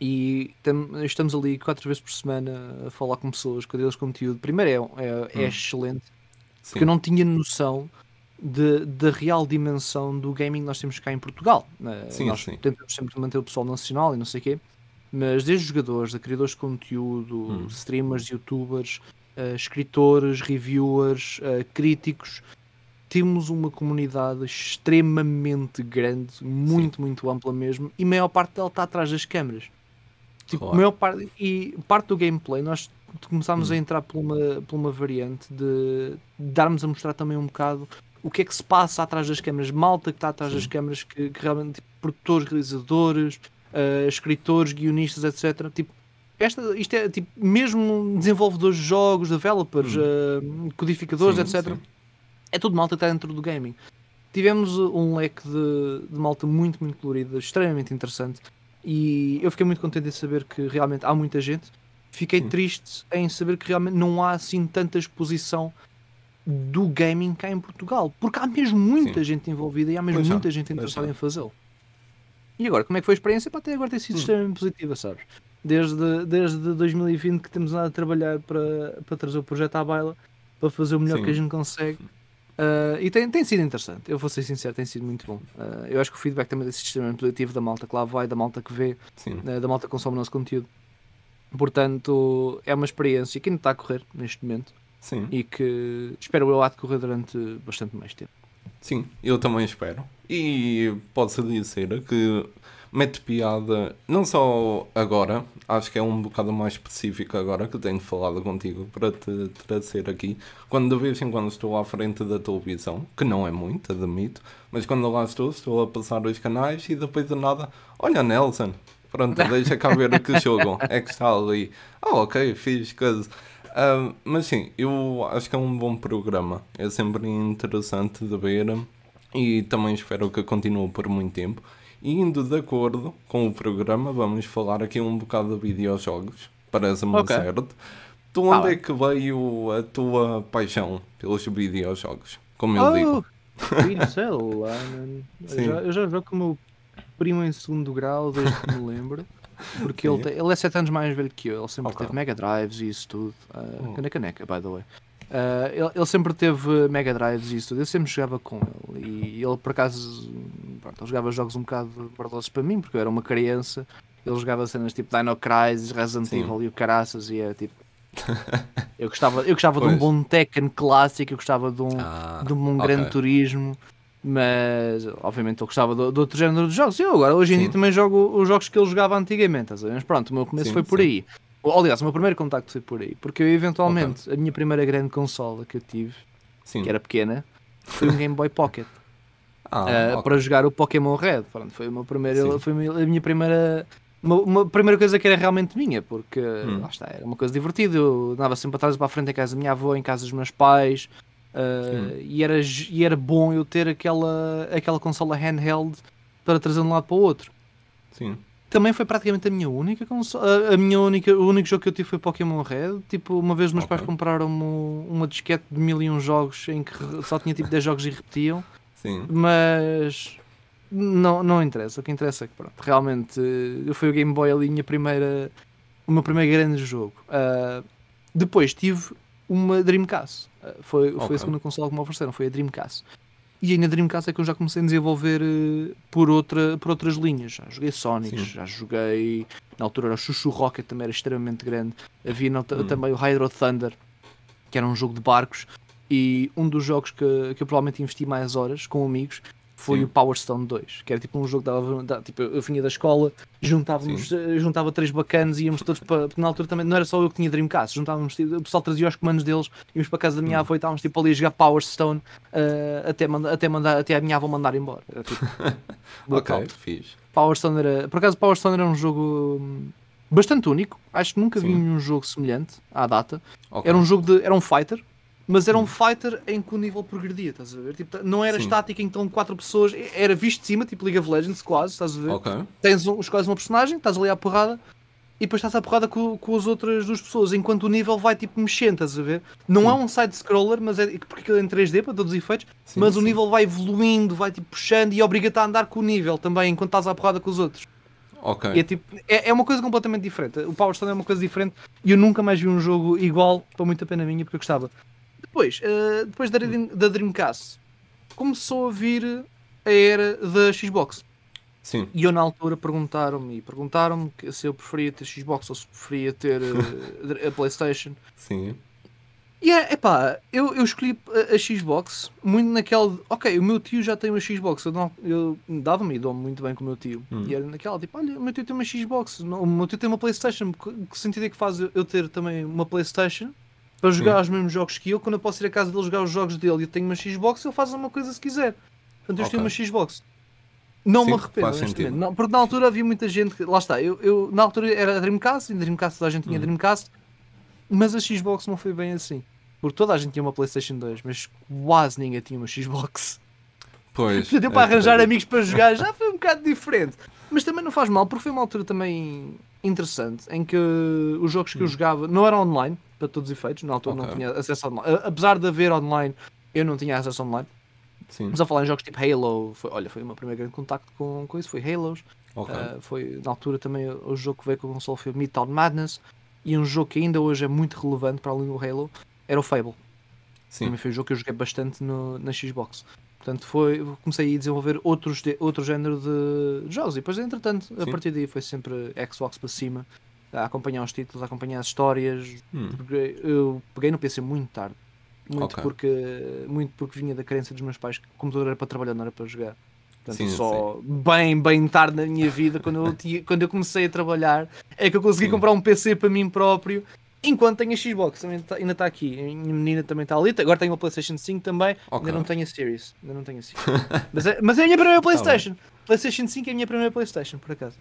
e tam, estamos ali quatro vezes por semana a falar com pessoas, com deles conteúdo. Primeiro é, é, é hum. excelente, Sim. porque eu não tinha noção de, da real dimensão do gaming que nós temos cá em Portugal. Eh, sim, nós sim. tentamos sempre manter o pessoal nacional e não sei o quê, mas desde jogadores, a criadores de conteúdo, hum. streamers, youtubers, uh, escritores, reviewers, uh, críticos, temos uma comunidade extremamente grande, muito, sim. muito ampla mesmo, e a maior parte dela está atrás das câmaras. Tipo, claro. maior parte, e parte do gameplay nós começámos hum. a entrar por uma, por uma variante de darmos a mostrar também um bocado o que é que se passa atrás das câmaras, malta que está atrás Sim. das câmaras, que, que realmente tipo, produtores, realizadores, uh, escritores, guionistas, etc. Tipo, esta, isto é tipo, mesmo desenvolvedores de jogos, developers, hum. uh, codificadores, sim, etc. Sim. É tudo malta que está dentro do gaming. Tivemos um leque de, de malta muito, muito colorida, extremamente interessante. E eu fiquei muito contente em saber que realmente há muita gente. Fiquei Sim. triste em saber que realmente não há assim tanta exposição do gaming cá em Portugal, porque há mesmo muita Sim. gente envolvida e há mesmo pois muita gente interessada em fazê-lo. E agora, como é que foi a experiência? Para até agora tem sido hum. extremamente positiva, sabes? Desde, desde 2020 que temos nada a trabalhar para, para trazer o projeto à baila, para fazer o melhor Sim. que a gente consegue. Uh, e tem, tem sido interessante, eu vou ser sincero, tem sido muito bom. Uh, eu acho que o feedback também desse sistema é positivo da malta que lá vai, da malta que vê, uh, da malta que consome o nosso conteúdo. Portanto, é uma experiência que ainda está a correr neste momento Sim. e que espero eu há de correr durante bastante mais tempo. Sim, eu também espero. E pode-se dizer que mete piada, não só agora, acho que é um bocado mais específico agora que tenho falado contigo para te trazer aqui. Quando de vez em quando estou à frente da televisão, que não é muito, admito, mas quando lá estou, estou a passar os canais e depois de nada, olha Nelson, pronto, deixa cá ver o que jogam, é que está ali. Ah, ok, fiz coisa. Uh, mas sim, eu acho que é um bom programa, é sempre interessante de ver e também espero que continue por muito tempo indo de acordo com o programa, vamos falar aqui um bocado de videojogos, parece-me okay. certo. De tá onde ah, é que veio a tua paixão pelos videojogos? Como eu oh, digo. Sim, eu já, eu já o meu primo em segundo grau desde que me lembro. Porque ele, ele é 7 anos mais velho que eu, ele sempre okay. teve Mega Drives e isso tudo. Uh, ah, oh. Caneca, by the way. Uh, ele, ele, sempre teve Mega Drives e isso tudo, eu sempre jogava com ele. E ele, por acaso, pronto, ele jogava jogos um bocado bordosos para mim, porque eu era uma criança. Ele jogava cenas tipo Dino Crisis, Resident Sim. Evil e o caraças, e é tipo. eu gostava, eu gostava de um bom Tekken clássico, eu gostava de um, ah, de um okay. Grande Turismo, mas obviamente eu gostava de, outro género de jogos. Eu agora, hoje em sim. dia, também jogo os jogos que ele jogava antigamente, mas pronto, o meu começo sim, foi por sim. aí. Aliás, o meu primeiro contacto foi por aí, porque eu eventualmente, okay. a minha primeira grande consola que eu tive, Sim. que era pequena, foi um Game Boy Pocket. ah, uh, okay. Para jogar o Pokémon Red. Pronto, foi, uma primeira, foi a minha primeira. Uma, uma, primeira coisa que era realmente minha, porque hum. lá está, era uma coisa divertida. Eu andava sempre para trás e para a frente em casa da minha avó, em casa dos meus pais, uh, e, era, e era bom eu ter aquela, aquela consola handheld para trazer de um lado para o outro. Sim. Também foi praticamente a minha única console. A minha única, o único jogo que eu tive foi Pokémon Red. Tipo, uma vez meus okay. pais compraram-me uma disquete de mil e um jogos em que só tinha tipo 10 jogos e repetiam. Sim. Mas não, não interessa. O que interessa é que pronto, realmente eh, foi o Game Boy ali minha primeira, o meu primeiro grande jogo. Uh, depois tive uma Dreamcast. Uh, foi, okay. foi a segunda console que me ofereceram, foi a Dreamcast. E ainda Dreamcast é que eu já comecei a desenvolver eh, por, outra, por outras linhas. Já joguei Sonic, Sim. já joguei. Na altura era o Chuchu Rocket, também era extremamente grande. Havia hum. também o Hydro Thunder, que era um jogo de barcos. E um dos jogos que, que eu provavelmente investi mais horas com amigos foi Sim. o Power Stone 2, que era tipo um jogo que dava, tipo, eu vinha da escola, juntávamos, Sim. Eh, juntava três bacanas e íamos todos para. Na altura também não era só eu que tinha Dreamcast, juntávamos, tipo, o pessoal trazia os comandos deles, íamos para casa da minha hum. avó e estávamos tipo ali a jogar Power Stone uh, até, manda, até, mandar, até a minha avó mandar embora. Era, tipo, ok, fiz. Power Stone era. Por acaso, Power Stone era um jogo bastante único, acho que nunca Sim. vi nenhum jogo semelhante à data. Okay. Era um jogo de. Era um fighter mas era um hum. fighter em que o nível progredia, estás a ver? Tipo, não era Sim. estático, então quatro pessoas, era visto de cima, tipo League of Legends, quase, estás a ver? Okay. Tens um, quase uma personagem, estás ali à porrada, e depois estás à porrada com, com as outras duas pessoas, enquanto o nível vai tipo mexendo, estás a ver? Não sim. Hum. é um side-scroller, mas é porque aquilo é em 3D para todos os efeitos, sim, mas o nível vai evoluindo, vai tipo puxando e obriga-te a andar com o nível também, enquanto estás à porrada com os outros. E é, tipo, é, é uma coisa completamente diferente. O Power Stone é uma coisa diferente e eu nunca mais vi um jogo igual, para muita pena minha, porque eu gostava. Depois, uh, depois da, da Dreamcast, começou a vir a era da Xbox. Sim. E eu na altura perguntaram-me perguntaram-me se eu preferia ter Xbox ou se preferia ter uh, a Playstation. Sim. E é pá, eu, eu escolhi a, a, Xbox muito naquela. Ok, o meu tio já tem uma Xbox. Eu, eu dava-me e dou-me muito bem com o meu tio. Hum. E era naquela tipo: olha, o meu tio tem uma Xbox, não, o meu tio tem uma PlayStation. Que, que sentido é que faz eu ter também uma PlayStation para jogar Sim. os mesmos jogos que eu, quando eu posso ir à casa dele jogar os jogos dele e eu tenho uma Xbox, ele faz uma coisa se quiser. Portanto, eu okay. tenho uma Xbox. Não Sim, me arrependo, não, porque na altura havia muita gente que, lá está, eu, eu na altura era Dreamcast, e Dreamcast toda a gente tinha uhum. Dreamcast, mas a Xbox não foi bem assim. Porque toda a gente tinha uma PlayStation 2, mas quase ninguém tinha uma Xbox. Pois. Já deu para é, arranjar é. amigos para jogar, já foi um bocado diferente. Mas também não faz mal, porque foi uma altura também interessante em que os jogos que eu hum. jogava não eram online, para todos os efeitos, na altura okay. não tinha acesso online. Apesar de haver online, eu não tinha acesso online. Estamos a falar em jogos tipo Halo, foi, olha, foi o meu primeiro grande contacto com, com isso, foi Halos. Okay. Uh, foi na altura também o jogo que veio com o console foi Midtown Madness e um jogo que ainda hoje é muito relevante para além do Halo era o Fable. Sim. Também foi um jogo que eu joguei bastante no, na Xbox. Portanto, foi, comecei a desenvolver outros de, outro género de, jogos. E depois, entretanto, Sim. a partir daí foi sempre Xbox para cima, a acompanhar os títulos, a acompanhar as histórias. Hum. Eu peguei no PC muito tarde. Muito, okay. porque, muito porque vinha da crença dos meus pais que o computador era para trabalhar, não era para jogar. Portanto, sim, só sim. bem, bem tarde na minha vida, quando eu, tinha, quando eu comecei a trabalhar, é que eu consegui sim. comprar um PC para mim próprio Enquanto tenho a Xbox, tá, ainda está aqui. A minha menina também está ali. Agora tenho a PlayStation 5 também. Okay. Ainda não tenho a Series. Ainda não tenho a Series. mas, é, mas, é, a minha primeira tá PlayStation. Tá PlayStation 5 é a minha primeira PlayStation, por acaso.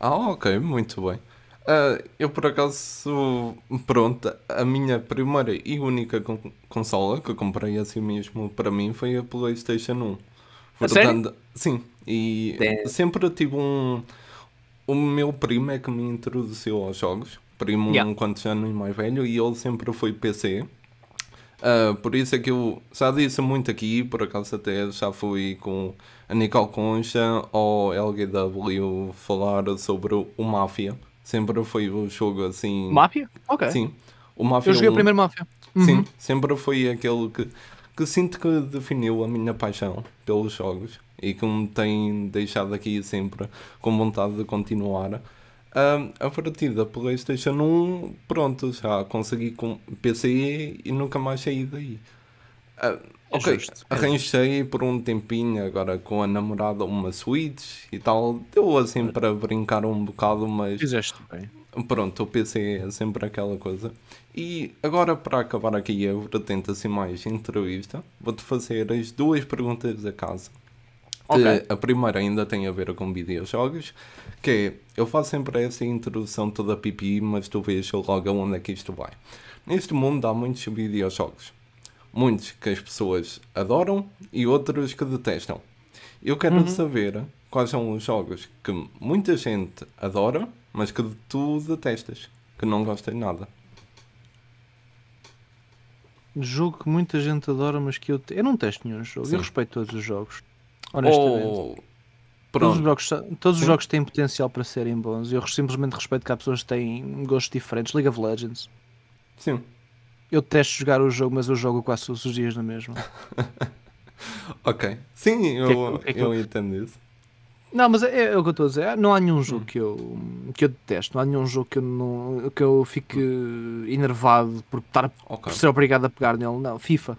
Ah, ok, muito bem. Uh, eu, por acaso, pronto, a minha primeira e única con consola que comprei assim mesmo para mim foi a PlayStation 1. Portanto, Sim, e Damn. sempre tive um. O meu primo é que me introduziu aos jogos primo yeah. um quantos anos mais velho, e ele sempre foi PC. Uh, ah, por isso é que eu já disse muito aqui, por acaso até já fui com a Nicole Concha ou LGW falar sobre o Mafia. Sempre foi o jogo assim. Mafia? Ok. Sim. O Mafia eu joguei o primeiro Mafia. Sim, uhum. sempre foi aquele que, que sinto que definiu a minha paixão pelos jogos e que me tem deixado aqui sempre com vontade de continuar a, a partida da PlayStation 1, pronto, já consegui com PC e nunca mais saí daí. Uh, ok, justo, é arranjei por um tempinho agora com a namorada uma Switch e tal, deu assim para brincar um bocado, mas. Fizeste bem. Pronto, o PC é sempre aquela coisa. E agora, para acabar aqui a vertente assim mais entrevista, vou-te fazer as duas perguntas da casa. Okay. A primeira ainda tem a ver com videojogos, que é, eu faço sempre essa introdução toda pipi, mas tu vês logo aonde é que isto vai. Neste mundo há muitos videojogos. Muitos que as pessoas adoram e outros que detestam. Eu quero uhum. saber quais são os jogos que muita gente adora, mas que tu detestas, que não gostas de nada. Jogo que muita gente adora, mas que eu, te... eu não testo nenhum jogo. Sim. Eu respeito todos os jogos honestamente. Ou... Todos os, jogos, todos os jogos têm potencial para serem bons. Eu simplesmente respeito que há pessoas que têm gostos diferentes. League of Legends. Sim. Eu detesto jogar o jogo, mas eu jogo quase todos os dias na mesma. ok. Sim, é eu, que que é eu, entendo isso. Não, mas é, é, o que eu estou a dizer. Não há nenhum hum. jogo hum. que, eu, que eu detesto. Não há nenhum jogo que eu, não, que eu fique enervado por, estar, okay. por ser obrigado a pegar nele. Não, FIFA.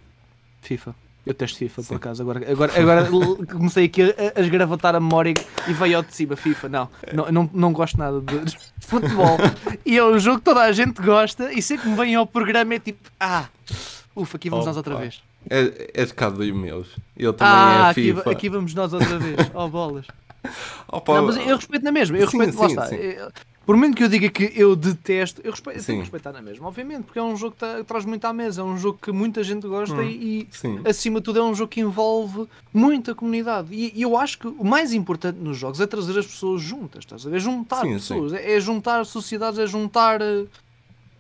FIFA. Eu testo FIFA Sim. por acaso. Agora, agora, agora comecei aqui a, a esgravatar a memória e veio ao de cima FIFA. Não, não, não, não gosto nada de, futebol. E é um jogo que toda a gente gosta e sempre que me vêm ao programa é tipo, ah, ufa, aqui vamos oh, nós outra pá. vez. É, é, de cá dos meus. Eu também é ah, é FIFA. Aqui, aqui vamos nós outra vez. oh, bolas. Oh, pá, não, mas eu respeito na mesma. Eu sim, respeito, sim, lá está. Eu, por muito que eu diga que eu detesto, eu, respeito, eu tenho que respeitar na é mesma, obviamente, porque é um jogo que, tá, que traz muito à mesa, é um jogo que muita gente gosta hum. e, e acima de tudo, é um jogo que envolve muita comunidade. E, e, eu acho que o mais importante nos jogos é trazer as pessoas juntas, estás a ver? Juntar sim, pessoas, sim. É, é, juntar sociedades, é juntar eh,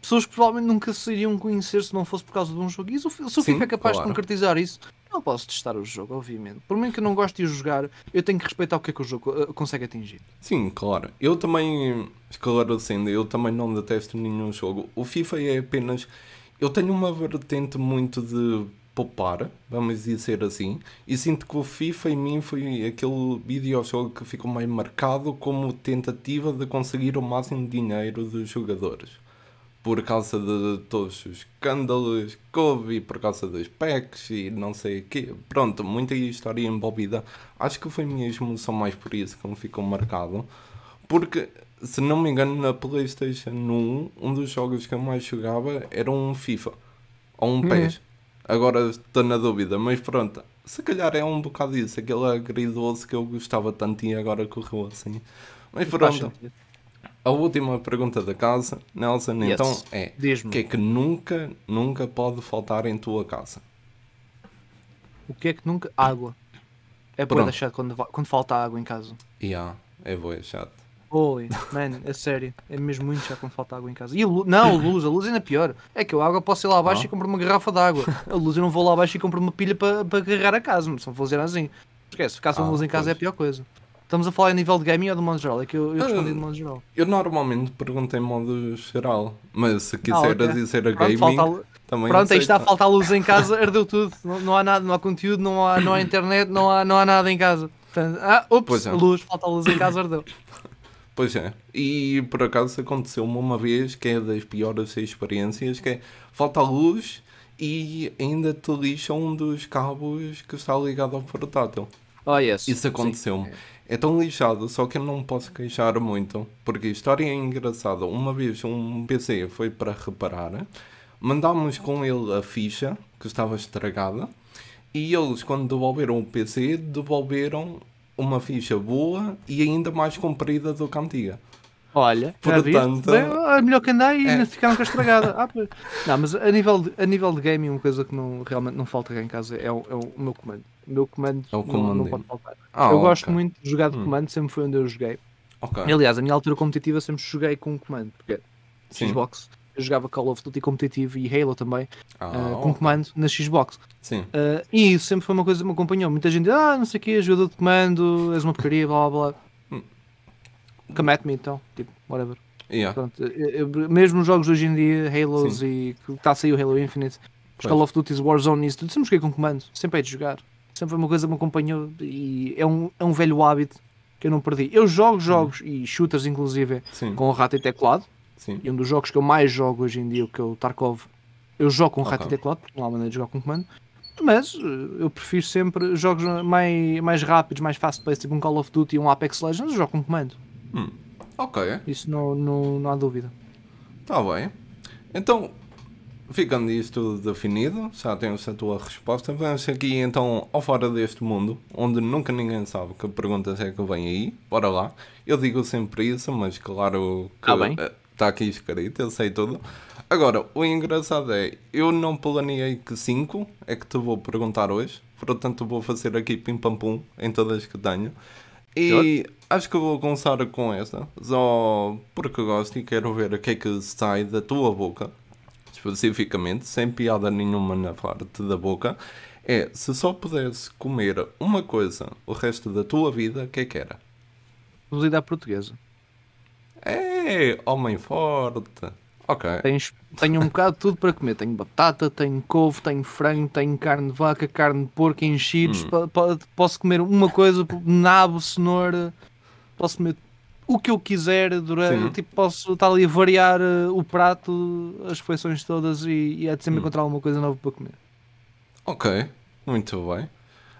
pessoas que provavelmente nunca se iriam conhecer se não fosse por causa de um jogo. E se o FIFA é capaz claro. de concretizar isso, não posso testar o jogo, obviamente. Por mim que eu não gosto de jogar, eu tenho que respeitar o que é que o jogo uh, consegue atingir. Sim, claro. Eu também, esclarecendo, eu também não detesto nenhum jogo. O FIFA é apenas. Eu tenho uma vertente muito de poupar, vamos dizer assim, e sinto que o FIFA em mim foi aquele videojogo que ficou mais marcado como tentativa de conseguir o máximo de dinheiro dos jogadores por causa de todos os escândalos que houve, por causa dos PECs e não sei o quê. Pronto, muita história envolvida. Acho que foi mesmo só mais por isso que me ficou marcado. Porque, se não me engano, na PlayStation 1, um dos jogos que eu mais jogava era um FIFA ou um uhum. PES. Uhum. Agora estou na dúvida, mas pronto. Se calhar é um bocado isso, aquele agridoce que eu gostava tanto e agora correu assim. Mas pronto a última pergunta da casa, Nelson, yes. então é: o que é que nunca, nunca pode faltar em tua casa? O que é que nunca. Água. É para deixar quando, quando falta água em casa. Yeah, é boa, é chato. Oi, mano, é sério. É mesmo muito chato quando falta água em casa. E a luz, não, a luz, a luz ainda é pior. É que a água posso ir lá abaixo ah. e comprar uma garrafa de água. A luz eu não vou lá abaixo e compro uma pilha para agarrar a casa, mas se não for assim. Esquece, ficar sem ah, luz em casa pois. é a pior coisa. Estamos a falar em nível de gaming ou de modo geral? É que eu, eu respondi de ah, modo geral. Eu normalmente pergunto em modo geral, mas se quiseres ah, okay. dizer a Pronto, gaming. Falta... Também Pronto, aí está a faltar luz em casa, ardeu tudo, não, não, há nada, não há conteúdo, não há, não há internet, não há, não há nada em casa. ah, ups, é. luz, falta luz em casa, ardeu. Pois é, e por acaso aconteceu-me uma vez que é das piores experiências, que é falta luz e ainda te lixa um dos cabos que está ligado ao portátil. Oh, yes. Isso aconteceu-me é tão lixado, só que eu não posso queixar muito, porque a história é engraçada. Uma vez um PC foi para reparar, mandámos com ele a ficha que estava estragada, e eles, quando devolveram o PC, devolveram uma ficha boa e ainda mais comprida do que a antiga. Olha, portanto, bem, é melhor que andar e é. ficaram com a estragada. Ah, não, mas a nível, de, a nível de game, uma coisa que não, realmente não falta cá em casa é o, é o meu comando. O meu comando, é o comando. Não, não pode faltar. Ah, eu okay. gosto muito de jogar de hum. comando, sempre foi onde eu joguei. Okay. Aliás, a minha altura competitiva sempre joguei com comando, porque é Sim. Xbox eu jogava Call of Duty competitivo e Halo também, uh, com okay. comando na Xbox. Sim. Uh, e isso sempre foi uma coisa que me acompanhou. Muita gente, ah, não sei o que, jogador de comando, és uma porcaria, blá blá blá. Come at me então, tipo, whatever. Yeah. Pronto, eu, mesmo jogos hoje em dia, Halos e que está a sair o Halo Infinite, os Call of Duty, Warzone, isso tudo, sempre joguei com comando, sempre é de jogar. Sempre foi uma coisa que me acompanhou e é um, é um velho hábito que eu não perdi. Eu jogo jogos uhum. e shooters, inclusive, Sim. com rato e teclado. Sim. E um dos jogos que eu mais jogo hoje em dia, que é o Tarkov, eu jogo com okay. rato e teclado, porque não há maneira de jogar com comando. Mas eh, eu prefiro sempre jogos mais, mais rápidos, mais fast-paced, tipo um Call of Duty e um Apex Legends, eu jogo com comando. Hum, ok. É. Isso não, não, não há dúvida. Está bem. Então, ficando isto definido, já tenho a tua resposta. Vamos aqui então ao fora deste mundo, onde nunca ninguém sabe que perguntas é que vem aí. Bora lá. Eu digo sempre isso, mas claro que ah, está eh, tá aqui escrito, eu sei tudo. Agora, o engraçado é, eu não planeei que 5 é que te vou perguntar hoje, portanto vou fazer aqui pim pam pum em todas que tenho. E Jorge? acho que eu vou começar com esta, só porque gosto e quero ver o que é que sai da tua boca, especificamente, sem piada nenhuma na parte da boca. É, se só pudesse comer uma coisa o resto da tua vida, o que é que era? Cozida à portuguesa. É, homem forte. Ok. Tens, tenho um bocado de tudo para comer. Tenho batata, tenho couve, tenho frango, tenho carne de vaca, carne de porco, enchidos. Hum. posso comer uma coisa, nabo, cenoura. Posso comer o que eu quiser durante. Sim. Tipo, posso estar ali a variar uh, o prato, as refeições todas e, e há de sempre hum. encontrar alguma coisa nova para comer. Ok, muito bem.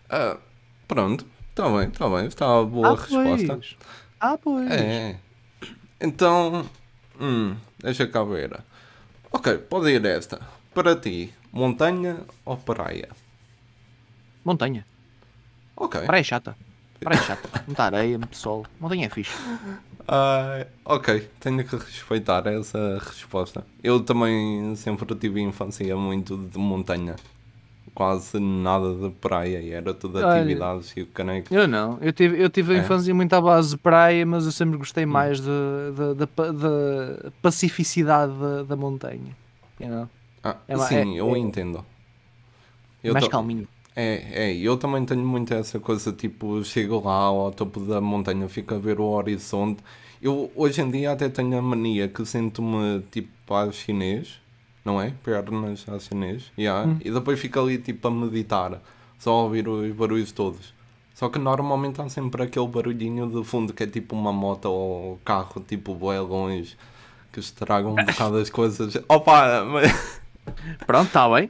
Uh, pronto, está tá bem, está bem. Está uma boa ah, resposta. Pois. Ah, pois. É. Então. Hum, deixa cá ver. Ok, pode ir esta. Para ti, montanha ou praia? Montanha. Ok. Praia é chata. Praia é chata. Muita areia, muito sol. Montanha é fixe. Uh, ok, tenho que respeitar essa resposta. Eu também sempre tive infância muito de montanha quase nada de praia e era tudo Olha, atividades e o caneco. Eu não, eu tive, eu tive é. a infância muito à base de praia, mas eu sempre gostei hum. mais da pacificidade da, montanha. You know? ah, é, sim, é, eu entendo. Eu mais calminho. É, é, eu também tenho muito essa coisa, tipo, chego lá ao topo da montanha, fico a ver o horizonte. Eu hoje em dia até tenho a mania que sinto-me tipo paz chinês, não é? pegar a nas é chinês. Yeah. Hum. E depois fica ali tipo a meditar, só a ouvir os barulhos todos. Só que normalmente há sempre aquele barulhinho de fundo que é tipo uma moto ou carro, tipo boelões, que estragam um bocado as coisas. Opa! Mas... Pronto, está bem.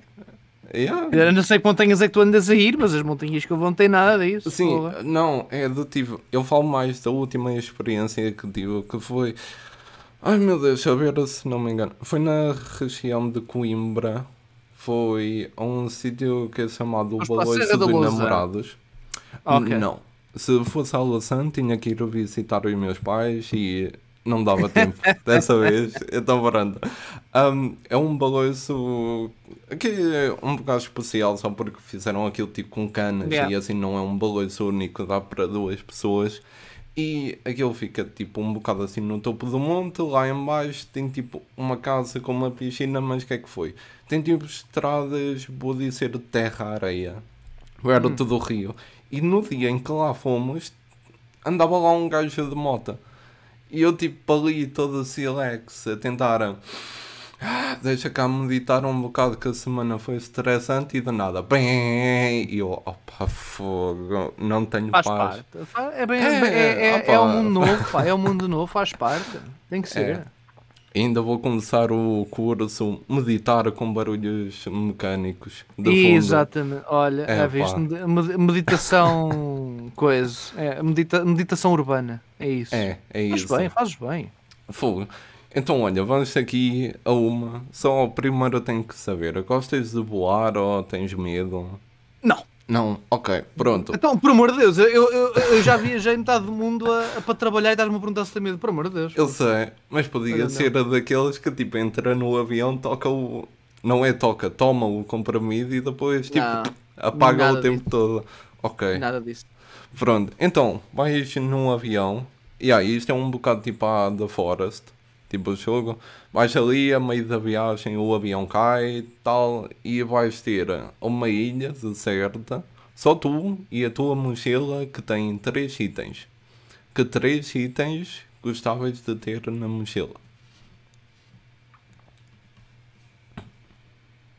Yeah. Eu não sei que montanhas é que tu andas a ir, mas as montanhas que eu vou não tem nada disso. Sim, porra. não, é do tipo. Eu falo mais da última experiência que tive, que foi Ai meu Deus, deixa eu ver se não me engano. Foi na região de Coimbra. Foi a um sítio que é chamado o Balanço dos Namorados. Ah, okay. Não. Se fosse a Lausanne, tinha que ir visitar os meus pais e não dava tempo. Dessa vez, eu estou varando. Um, é um balanço que é um bocado especial, só porque fizeram aquilo tipo com canas yeah. e assim não é um balanço único, dá para duas pessoas e aquilo fica tipo um bocado assim no topo do monte, lá em baixo tem tipo uma casa com uma piscina, mas o que é que foi? Tem tipo estradas, vou dizer, terra-areia, era hum. tudo o rio. E no dia em que lá fomos, andava lá um gajo de moto. E eu tipo ali todo silex a tentar deixa cá meditar um bocado que a semana foi estressante e de nada Bem, e eu, opa, fogo, não tenho faz paz. Parte. É, é, bem, é, é, é, é, mundo novo, pá. é o mundo novo, faz parte. Tem que é. ser. Ainda vou começar o curso meditar com barulhos mecânicos. Exatamente. Olha, é, já Meditação coisa. É, medita meditação urbana. É isso. É, é faz isso. bem, faz bem. Fogo. Então, olha, vamos aqui a uma. Só o primeiro tenho que saber. Gostas de voar ou tens medo? Não. Não, ok, pronto. Então, por amor de Deus, eu, eu, eu já viajei metade do mundo a, a para trabalhar e estás-me a perguntar se tem medo, por amor de Deus. Eu sei, mas podia ser daqueles que tipo entra no avião, toca o. Não é toca, toma o comprimido e depois tipo não, apaga o tempo disso. todo. Ok. Nada disso. Pronto, então, vais num avião. E aí, isto é um bocado tipo a The Forest tipo o jogo, vais ali a meio da viagem, o avião cai tal, e vais ter uma ilha deserta, só tu e a tua mochila que tem três itens. Que três itens gostavas de ter na mochila?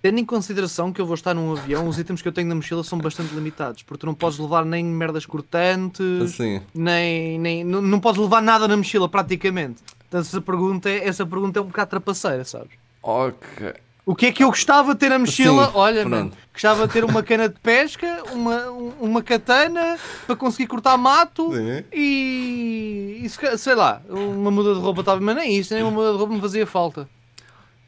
Tendo em consideração que eu vou estar num avião, os itens que eu tenho na mochila são bastante limitados, porque tu não podes levar nem merdas cortantes, nem. nem não, não podes levar nada na mochila praticamente. Então essa pergunta, é, essa pergunta é um bocado trapaceira, sabes? Ok. O que é que eu gostava de ter na mochila? Sim, Olha, mano, gostava de ter uma cana de pesca, uma, uma katana para conseguir cortar mato Sim. e, e sei lá, uma muda de roupa estava, mas nem isso, nem uma muda de roupa me fazia falta.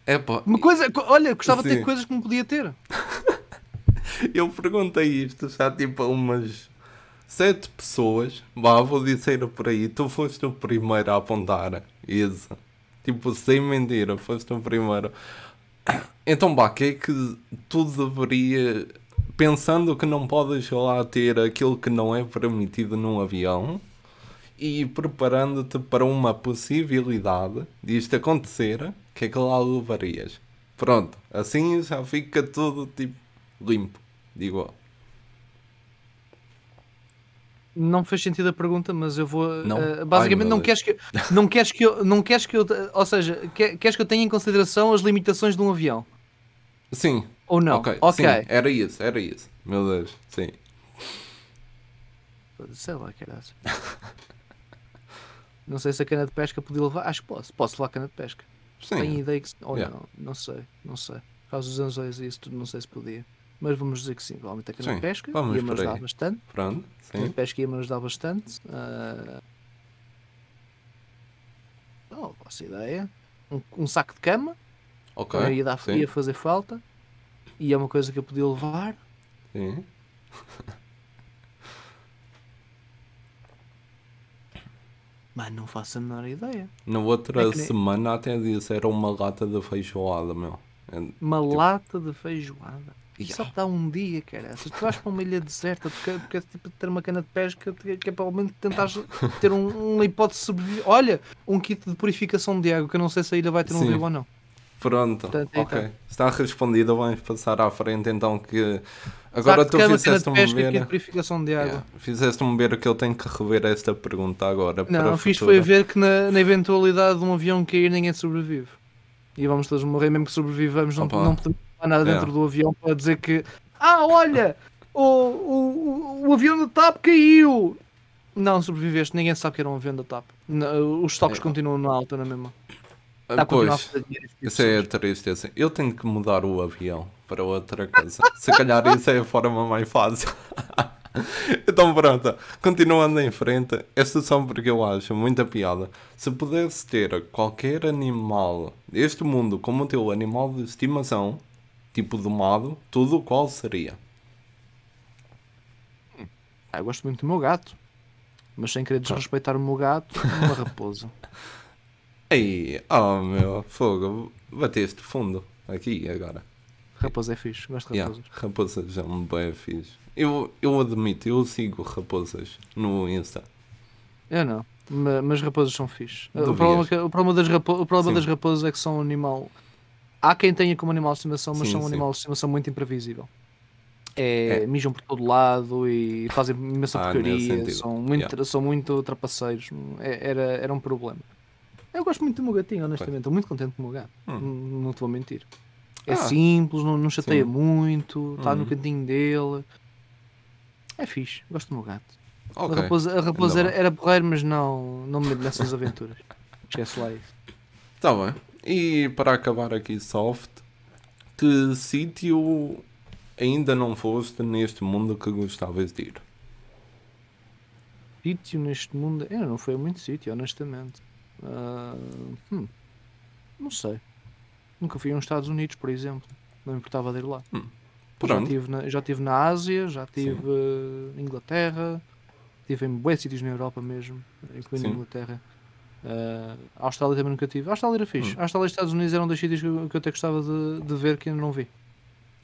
É pá. Uma coisa, olha, gostava Sim. de ter coisas que me podia ter. eu perguntei isto já tipo a umas sete pessoas, vá, vou dizer por aí, tu foste o primeiro a apontar isso. Tipo, sem mentira, foste o primeiro. Então, vá, que é que tu deveria, pensando que não podes lá ter aquilo que não é permitido num avião, e preparando-te para uma possibilidade disto acontecer, que é que lá levarias? Pronto, assim já fica tudo tipo limpo, digo. Não fez sentido a pergunta, mas eu vou. Não? Uh, basicamente, Ai, não, queres que, não queres que eu. Não queres que eu. Ou seja, queres que eu tenha em consideração as limitações de um avião? Sim. Ou não? Ok. okay. Sim, era isso, era isso. Meu Deus, sim. Sei lá, caralho. não sei se a cana de pesca podia levar. Acho que posso. Posso levar cana de pesca. Sim. Tenho ideia que. Ou yeah. não, não sei, não sei. Por causa dos anzóis e isso tudo, não sei se podia mas vamos dizer que sim, provavelmente a cana de pesca ia-me ajudar bastante. Pronto, sim. A pesca ia-me ajudar bastante. Uh... Não, oh, faço ideia. Um, um, saco de cama. Ok. Ia, dar, ia fazer falta. E é uma coisa que eu podia levar. Sim. Mas não faço a menor ideia. Na outra é semana nem... até disse, era uma lata de feijoada, meu. É, uma tipo... lata de feijoada. Yeah. Só te dá um dia, cara. Se tu vais para uma ilha deserta, tu queres, tipo, ter uma cana de pesca, que, é para ao menos tentares ter um, uma hipótese de sobreviver. Olha, um kit de purificação de água, que eu não sei se a ilha vai ter um rio ou não. Pronto, Portanto, ok. Então. Está respondido, vamos passar à frente então que agora Exato, tu fizeste-me ver. purificação de água. Yeah. Fizeste-me ver que eu tenho que rever esta pergunta agora. Não, fiz foi ver que na, na, eventualidade de um avião cair ninguém sobrevive. E vamos todos morrer, mesmo que sobrevivamos, não, não podemos nada dentro é. do avião para dizer que ah, olha, o, o, o avião da TAP caiu. Não sobreviveste, ninguém sabe que era um avião da TAP. Uh, os estoques é. continuam na alta, na mesma. Ah, pois, isso é triste é assim. Eu tenho que mudar o avião para outra coisa. Se calhar isso é a forma mais fácil. então pronto, continuando em frente, esta são porque eu acho muita piada. Se pudesse ter qualquer animal deste mundo como o teu animal de estimação, tipo de modo, tudo qual seria? Ah, eu gosto muito do meu gato, mas sem querer desrespeitar o meu gato, uma raposa. Ei, oh meu, fogo, bateste fundo aqui agora. Raposa é fixe, gosto de raposas. Yeah, raposas é um bem fixe. Eu, eu admito, eu sigo raposas no Insta. Eu não, mas raposas são fixe. O problema, o problema, das, rapo, o problema das raposas é que são um animal Há quem tenha como animal de estimação, mas sim, são um sim. animal de estimação muito imprevisível. É, é. Mijam por todo lado e fazem imensa ah, porcaria, são muito, yeah. são muito trapaceiros. É, era, era um problema. Eu gosto muito do meu gatinho, honestamente. Estou muito contente com o meu gato. Hum. Não te vou mentir. É ah, simples, não, não chateia sim. muito, está hum. no cantinho dele. É fixe, gosto do meu gato. Okay. A raposa, a raposa era, era porreiro, mas não, não me meto nessas aventuras. Esquece lá isso. Está bem. E para acabar aqui, soft, que sítio ainda não foste neste mundo que gostavas de ir? Sítio neste mundo? Eu é, não fui a muito sítio, honestamente. Uh, hum, não sei. Nunca fui aos Estados Unidos, por exemplo. Não me importava de ir lá. Hum. Já estive na, tive na Ásia, já estive uh, ah, Inglaterra, estive em bué sítios na Europa mesmo, incluindo Sim. Inglaterra. Uh, a Austrália também nunca tive. A Austrália era fixe. Hum. A Austrália e Estados Unidos eram um dos sítios que, que eu até gostava de, de, ver que ainda não vi.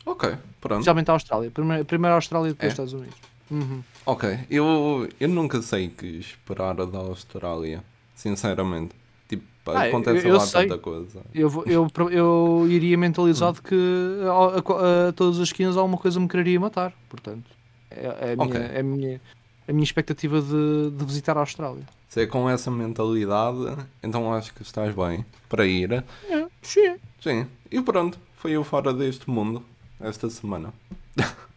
Ok, pronto. Principalmente a Austrália. Primeiro, primeiro a Austrália e depois é. Estados Unidos. Uhum. Ok, eu, eu nunca sei que esperar da Austrália, sinceramente. Tipo, ah, acontece eu, eu lá sei. tanta coisa. Eu, vou, eu, eu iria mentalizado hum. que a, a, a, todas as skins alguma coisa me quereria matar, portanto. É, é a, minha, okay. é a minha a minha expectativa de, de visitar a Austrália. Se é com essa mentalidade, então acho que estás bem para ir. É, sim. Sim. E pronto, foi eu fora deste mundo esta semana.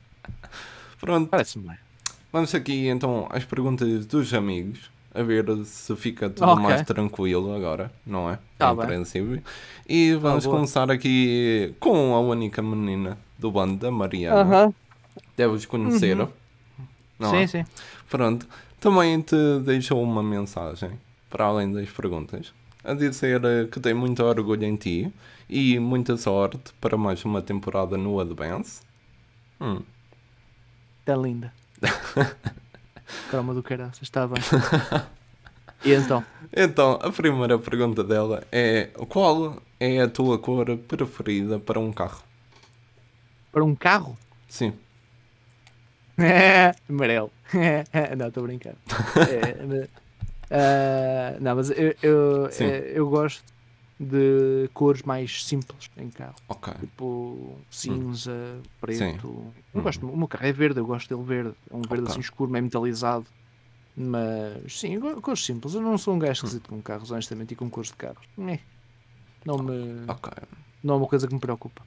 pronto. Parece-me bem. Vamos aqui então às perguntas dos amigos. A ver se fica tudo okay. mais tranquilo agora, não é? Tá bem. E vamos tá começar aqui com a única menina do bando, da Mariana. Uh -huh. Deves conhecer. Uh uhum. -huh. Não sim, é? sim. Pronto. Também te deixou uma mensagem, para além das perguntas, a dizer eh, que tem muito orgulho em ti e muita sorte para mais uma temporada no Advance. Hum. Está linda. Calma do caraças, está bem. E então? Então, a primeira pergunta dela é: qual é a tua cor preferida para um carro? Para um carro? Sim. Amarelo. não, estou a brincar. é, uh, não, mas eu, eu, eh, eu, gosto de cores mais simples em carro. ok Tipo cinza, hum. preto. Sim. Eu gosto, uhum. o meu carro é verde, eu gosto dele verde. É um verde okay. assim escuro, meio metalizado. Mas sim, cores simples. Eu não sou um gajo hum. esquisito hum. com carros, honestamente, e com cores de carros. Não me. Não é uma coisa que me preocupa.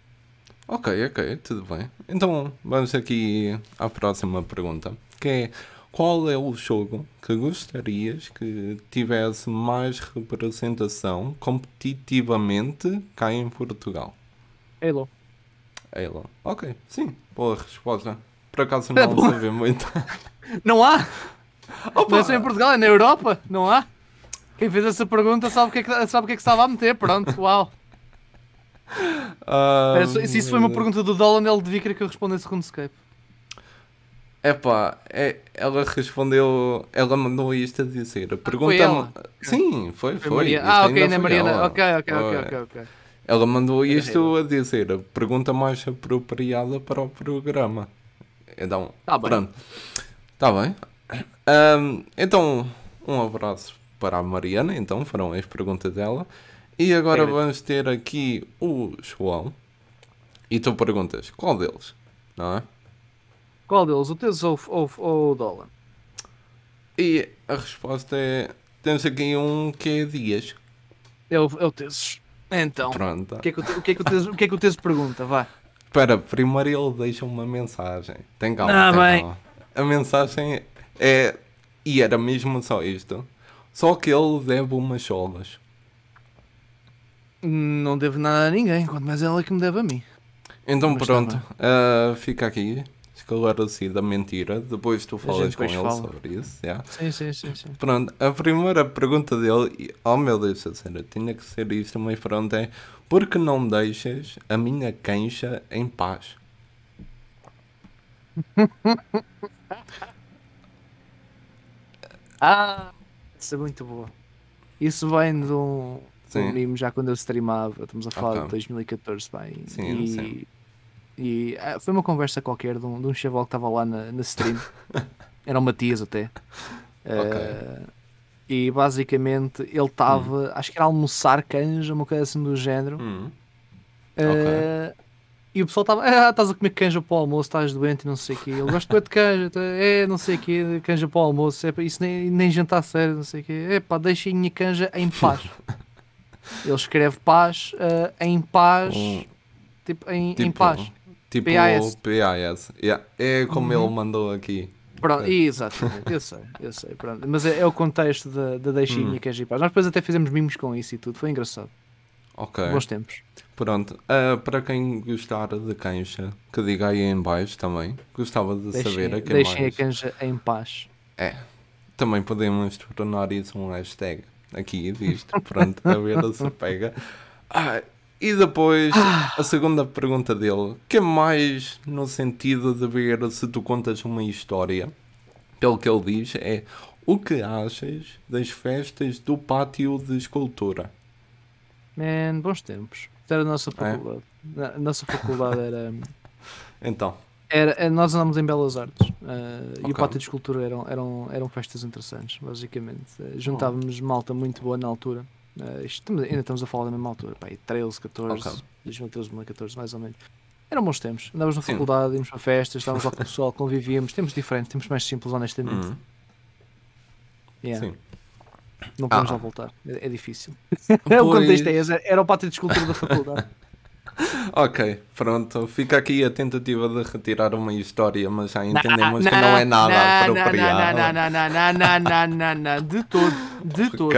Ok, ok, tudo bem. Então vamos aqui à próxima pergunta, que é qual é o jogo que gostarias que tivesse mais representação competitivamente cá em Portugal? Halo. Halo. Ok, sim, boa resposta. Por acaso é não é sabia muito. Não há! Opa. Não é só em Portugal, é na Europa, não há? Quem fez essa pergunta sabe o que é que, sabe o que, é que estava a meter, pronto, uau. Um... Pera, se isso foi uma pergunta do Dolan, ele devia querer que eu respondesse com o Skype. Epá, é, ela respondeu, ela mandou isto a dizer. Ah, pergunta ah, Sim, foi, foi. foi. Ah, ok, não é Mariana. Ela. Ok, ok, ok, ok. Ela mandou isto a dizer, a pergunta mais apropriada para o programa. Então, tá bem. pronto. Está bem. Um, então, um abraço para a Mariana, então, foram as perguntas dela. E agora vamos ter aqui o João. E tu perguntas, qual deles? Não é? Qual deles? O Teso ou, ou, ou o Dólar? E a resposta é... Temos aqui um que é Dias. É o, é o Então, Pronto. o que é que o, o, teso, o, que é que o teso é pergunta? Vá. Espera, primeiro ele deixa uma mensagem. Tem calma, ah, tem bem. calma. A mensagem é... E era mesmo só isto. Só que ele deve umas cholas. Não devo nada a ninguém, quanto mais ela é que me deve a mim. Então Mas pronto, uh, fica aqui esclarecido da mentira. Depois tu falas com ele sobre isso. Yeah. Sim, sim, sim, sim, Pronto, a primeira pergunta dele, oh meu Deus, a sério, tinha que ser isto, mas pronto, é: Por que não deixas a minha cancha em paz? ah, isso é muito boa. Isso vem de um Sim. mimo já quando eu streamava, estamos a ah, falar okay. Tá. de 2014, bem. Sim, e, sim. e ah, foi uma conversa qualquer de um, de um chaval que estava lá na, na stream. Era o Matias até. Okay. Uh, e basicamente ele estava, hum. acho que era almoçar canja, uma coisa assim do género. Hum. Uh, E o pessoal estava, ah, estás a comer canja para o almoço, estás doente e não sei o quê. Ele gosta de canja, tá- é não sei o quê, canja para o almoço, é, isso nem, nem jantar sério, não sei o quê. É pá, deixem a minha canja em paz. Ele escreve paz uh, em paz, um, tipo, em, tipo, em paz. Tipo PAS. PAS. Yeah. É como uhum. ele mandou aqui. Pronto, é. exato, eu sei, eu sei, pronto. Mas é, é o contexto da, da deixinha uhum. que é paz. Nós depois até fizemos mimos com isso e tudo, foi engraçado. Ok. Bons tempos. Pronto, uh, para quem gostar de canja, que diga aí em baixo também. Gostava de deixem, saber a quem Deixem mais. a canja em paz. É, também podemos tornar isso um hashtag aqui visto, pronto, a ver se pega. Ah, e depois a segunda pergunta dele, que é mais no sentido de ver se tu contas uma história. Pelo que ele diz, é o que achas das festas do pátio de escultura? Man, bons tempos. Era a nossa é? faculdade. É? A nossa faculdade era. então. Era, eh, nós andámos em Belas Artes uh, eh, okay. e o Pátio de Escultura eram, eram, eram festas interessantes, basicamente. Uh, juntávamos oh. malta muito boa na altura. Uh, estamos, ainda estamos a falar da mesma altura, pá, 13, 14, okay. 2013, 2014, mais ou menos. Eram bons tempos. Andávamos na faculdade, íamos para festas, estávamos lá com o pessoal, convivíamos. Tempos diferentes, tempos mais simples, honestamente. Uhum. Yeah. Sim. Não podemos ah. voltar, é, é difícil. Pois... o contexto é esse, era o pátio de escultura da faculdade. ok, pronto. Fica aqui a tentativa de retirar uma história, mas já entendemos que não é nada não, apropriado. Não, não, não, não, não, não, de todo, de okay. todo.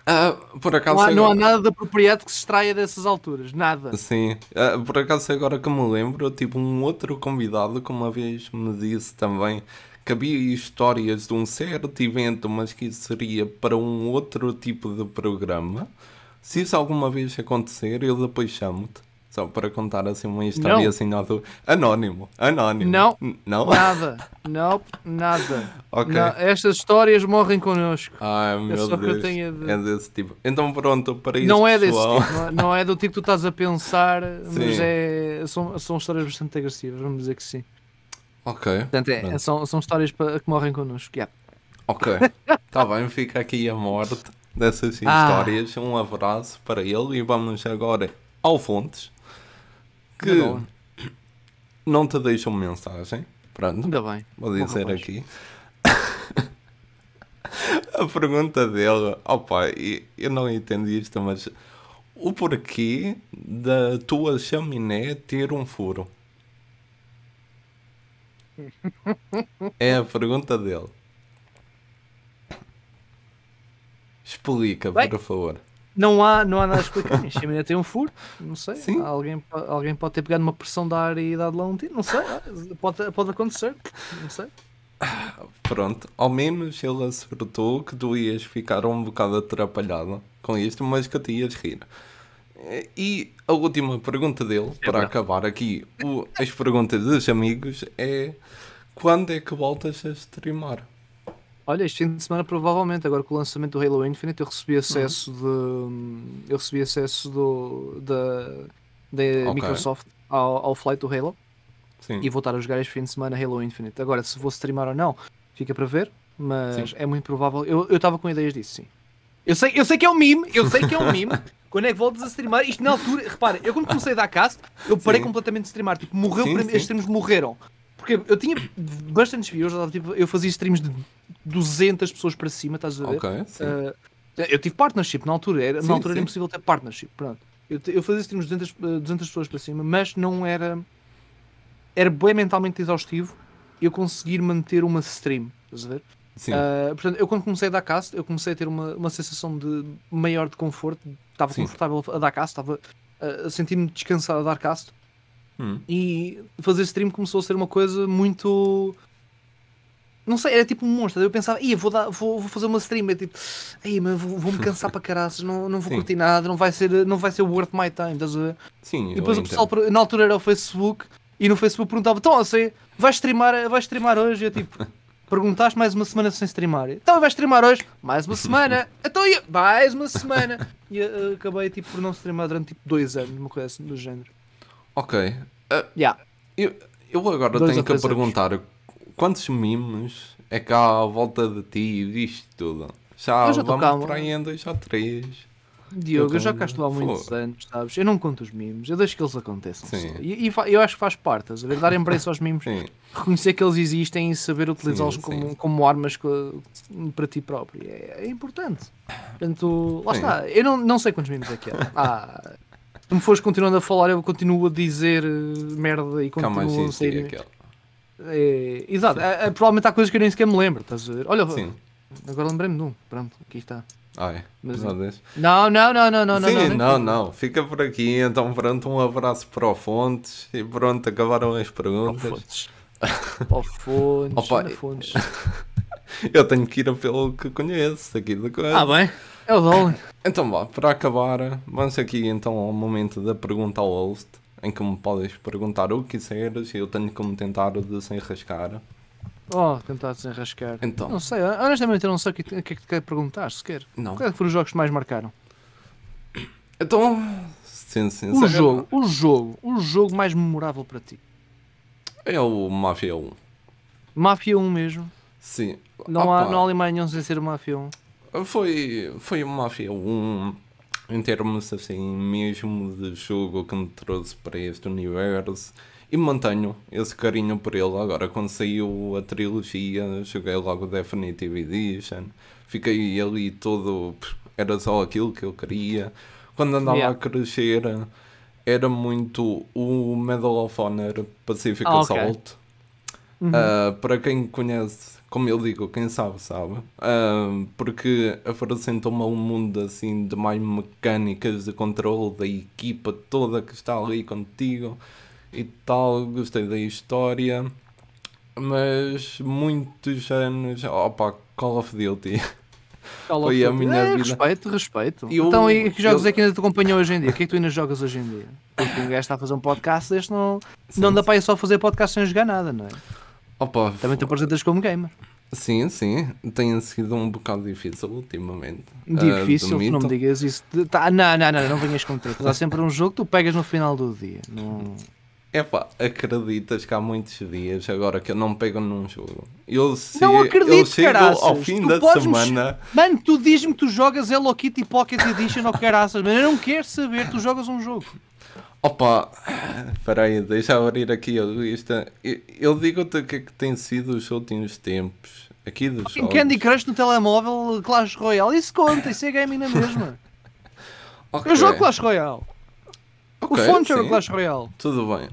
Uh, por acaso não, há, não há nada de apropriado que se extraia dessas alturas, nada. Sim, uh, por acaso agora que me lembro, tipo um outro convidado que uma vez me disse também que havia histórias de um certo evento, mas que isso seria para um outro tipo de programa. Se isso alguma vez acontecer, eu depois chamo-te. Só para contar assim uma história assim do... anónimo. Anónimo. Não. Não? Nada. Não, nada. Ok. estas histórias morrem connosco. Ai, é meu é só Deus. Que eu tenho de... É desse tipo. Então pronto, para isso. Não é pessoal... desse tipo. É, não é do tipo que tu estás a pensar, sim. mas é. São, são histórias bastante agressivas, vamos dizer que sim. Ok. Portanto, é, são, são histórias que morrem connosco. Yeah. Ok. Está bem, fica aqui a morte dessas assim, ah. histórias. Um abraço para ele e vamos agora ao Fontes que não, não te deixam mensagem. Pronto, ainda bem. Vou dizer Bom, aqui. A pergunta dele, opa, eu não entendi isto, mas o porquê da tua chaminé ter um furo? É a pergunta dele. Explica, Bem, por favor. Não há, não há nada a explicar. A chaminé tem um furo, não sei. Sim. Alguém, alguém pode ter pegado uma pressão da área e dado lá um tiro, não sei. Pode, pode acontecer, não sei. Pronto, ao menos ele acertou que tu ias ficar um bocado atrapalhado com isto, mas que te ias rir. E a última pergunta dele, é para não. acabar aqui o, as perguntas dos amigos, é: quando é que voltas a streamar? Olha, este fim de semana provavelmente, agora com o lançamento do Halo Infinite, eu recebi acesso uhum. de. Eu recebi acesso do, da, da okay. Microsoft ao, ao flight do Halo. Sim. E vou estar a jogar este fim de semana Halo Infinite. Agora, se vou streamar ou não, fica para ver, mas sim. é muito provável. Eu estava com ideias disso, sim. Eu sei, eu sei que é um meme, eu sei que é um meme. quando é que voltas a streamar? Isto na altura, repara, eu quando comecei a dar cast, eu parei sim. completamente de streamar. Tipo, morreu sim, para mim, os streams morreram. Porque eu tinha bastantes views, tipo, eu fazia streams de 200 pessoas para cima, estás a ver? Ok, ah, sim. Uh, eu tive partnership na altura, era, sim, na altura sim. era impossível ter partnership, pronto. Eu, eu fazia streams de 200, 200 eh, pessoas para cima, mas não era... Era bem mentalmente exaustivo eu conseguir manter uma stream, estás a ver? Sim. Uh, portanto, eu quando comecei a dar cast, eu comecei a ter uma, uma sensação de maior de conforto, estava confortável a dar cast, estava uh, a sentir-me descansado a dar cast, Hum. E fazer stream começou a ser uma coisa muito. Não sei, era tipo um monstro. Eu pensava, ia, vou, dar, vou, vou fazer uma stream. É tipo, aí, mas vou, vou, me cansar para caraças, não, não vou Sim. curtir nada, não vai, ser, não vai ser worth my time, estás a ver? Sim, e depois o pessoal, na altura era o Facebook, e no Facebook perguntava, então, você vai streamar, vai streamar hoje? E eu tipo, perguntaste mais uma semana sem streamar. Então vais streamar hoje? Mais uma semana. Então ia, mais uma semana. E uh, acabei tipo, por não streamar durante tipo dois anos, uma coisa assim do género. Ok. Uh, yeah. eu, eu agora Dois tenho que perguntar quantos memes é que há à volta de ti e disto tudo? Já, já vamos calma. para aí em dois ou três. Diogo, eu, já cá estou há muitos anos, sabes? Eu não conto os mimos, eu deixo que eles aconteçam. Sim. E, e eu acho que faz parte, saber? dar embraço aos mimos, reconhecer que eles existem e saber utilizá-los como, como armas para ti próprio. É, é importante. Portanto, lá sim. está. Eu não, não sei quantos mimos é que há. Ah, se me fores continuando a falar, eu continuo a dizer eh, merda e continuo Calma, a sair. Aquela. É, exato, é, é, provavelmente há coisas que eu nem sequer me lembro, estás a ver? Olha, Sim. agora lembrei-me de um. Pronto, aqui está. Ah, é? Mas, é. não, não, não, não, não, Sim, não, não, não, não. Fica por aqui. Então, pronto, um abraço para o Fontes. E pronto, acabaram as perguntas. Para o Fontes. o Fontes. Eu tenho que ir pelo que conheço aqui da coisa. Ah, bem. É o Dolan. Então vá, para acabar, vamos aqui então ao momento da pergunta ao host, em que me podes perguntar o que quiseres e eu tenho como tentar de desenrascar. Oh, tentar desenrascar. Então. Não sei, honestamente eu não sei o que, é que te quero perguntar sequer. Não. Quais é que foram os jogos que mais marcaram? Então, sim, sim, o jogo, o jogo, o jogo mais memorável para ti. É o Mafia 1. Mafia 1 mesmo? Sim. Não, ah, há, não há Alemanha sem ser o Mafia 1. Foi, foi uma Mafia 1 em termos assim mesmo de jogo que me trouxe para este universo e mantenho esse carinho por ele agora quando saiu a trilogia joguei logo Definitive Edition fiquei ali todo era só aquilo que eu queria quando andava yeah. a crescer era muito o Medal of Honor Pacific ah, Assault okay. uhum. uh, para quem conhece como eu digo, quem sabe, sabe? Um, porque apresentou-me a um mundo assim de mais mecânicas de controle da equipa toda que está ali contigo e tal. Gostei da história, mas muitos anos. Opa, Call of Duty. Call Foi a minha é, vida. Respeito, respeito. Eu, então, e que jogos eu... é que ainda te acompanham hoje em dia? O que é que tu ainda jogas hoje em dia? Porque um gajo está a fazer um podcast, este não, sim, não dá para ir só fazer podcast sem jogar nada, não é? Opa, Também te apresentas como gamer. Sim, sim. Tem sido um bocado difícil ultimamente. Ah, difícil, uh, não me digas isso. Tá, não, não, não, não venhas com tretas. Há sempre um jogo que tu pegas no final do dia. Não... É pá, acreditas que há muitos dias agora que eu não pego num jogo. Eu, se, não acredito, eu chego caraças. ao fim tu da semana. Mano, tu diz-me que tu jogas Hello Kitty Pocket Edition ou caraças, mas eu não quero saber, tu jogas um jogo. Opa, peraí, deixa eu abrir aqui a lista. É, eu, eu digo-te o que é que tem sido os últimos tempos. Aqui dos jogos. Candy Crush no telemóvel, Clash Royale, isso conta, isso é gaming na mesma. okay. Eu jogo Clash Royale. Okay, o Fonte joga Clash Royale. Tudo bem.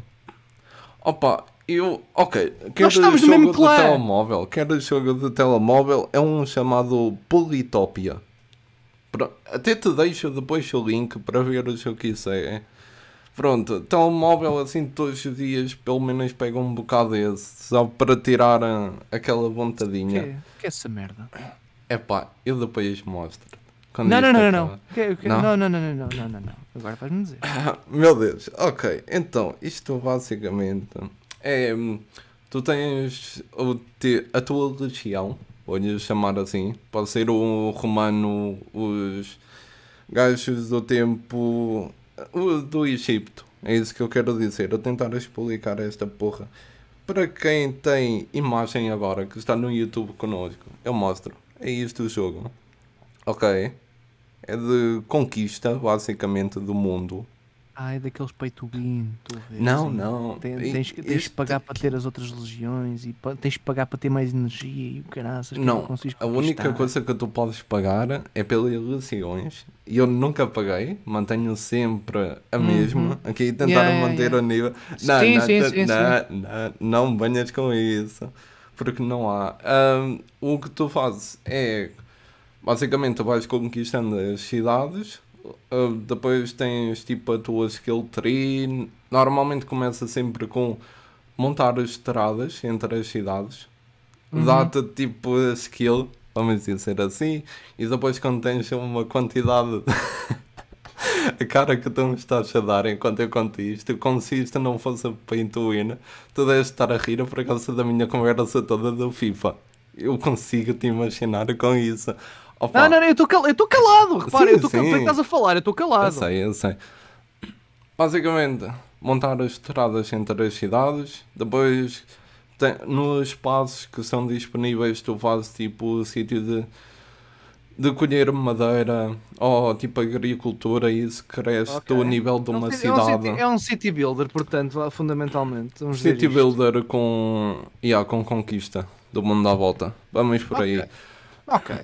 Opa, eu. Ok, quero jogo do clã. telemóvel. Quero jogo do telemóvel é um chamado Politopia. Até te deixo depois o link para ver o que isso é. Pronto, então o móvel assim todos os dias pelo menos pega um bocado esse, só para tirar a, aquela vontadinha. Que, que é essa merda? É pá, eu depois mostro. Não não não, não. Que, que, não, não, não, não. não. não, não, não, Agora vais-me dizer. meu Deus, ok. Então, isto basicamente é. Tu tens o, a tua religião, vou-lhe chamar assim, pode ser o romano, os gajos do tempo do Egito. É isso que eu quero dizer, eu tentar explicar esta porra. Para quem tem imagem agora, que está no YouTube connosco, eu mostro. É isto o jogo. Ok? É de conquista, basicamente, do mundo. Ah, é daqueles peito to tu vês, Não, não. Tens, que tens este... de pagar para ter as outras legiões e tens de pagar para ter mais energia e o caralho. Não, a única coisa que tu podes pagar é pelas legiões e eu nunca paguei, mantenho sempre a uhum. mesma. Uhum. Aqui tentaram yeah, manter yeah. o nível. Não, sim, não, sim, sim, não, não, não, não banhas com isso, porque não há. Um, o que tu fazes é basicamente tu vais conquistando as cidades uh, depois tens tipo a tua skill tree. Normalmente começa sempre com montar as estradas entre as cidades, uhum. dá-te tipo a skill, vamos dizer assim, e depois quando tens uma quantidade. a cara que tu me estás a dar enquanto eu conto isto, consiste se não fosse para intuir, tu deves estar a rir por causa da minha conversa toda do FIFA. Eu consigo te imaginar com isso. Opa. Não, não, eu estou calado, eu estou calado, repara, eu estou calado, que é estás a falar, eu estou calado. Eu sei, eu sei. Basicamente, montar as estradas entre as cidades, depois tem, nos espaços que são disponíveis tu fazes tipo o sítio de, de colher madeira ou tipo agricultura e isso cresce okay. do nível de uma é um é cidade. É um, city, builder, portanto, fundamentalmente. Vamos city builder com, yeah, com conquista do mundo à volta. Vamos por okay. aí. Ok.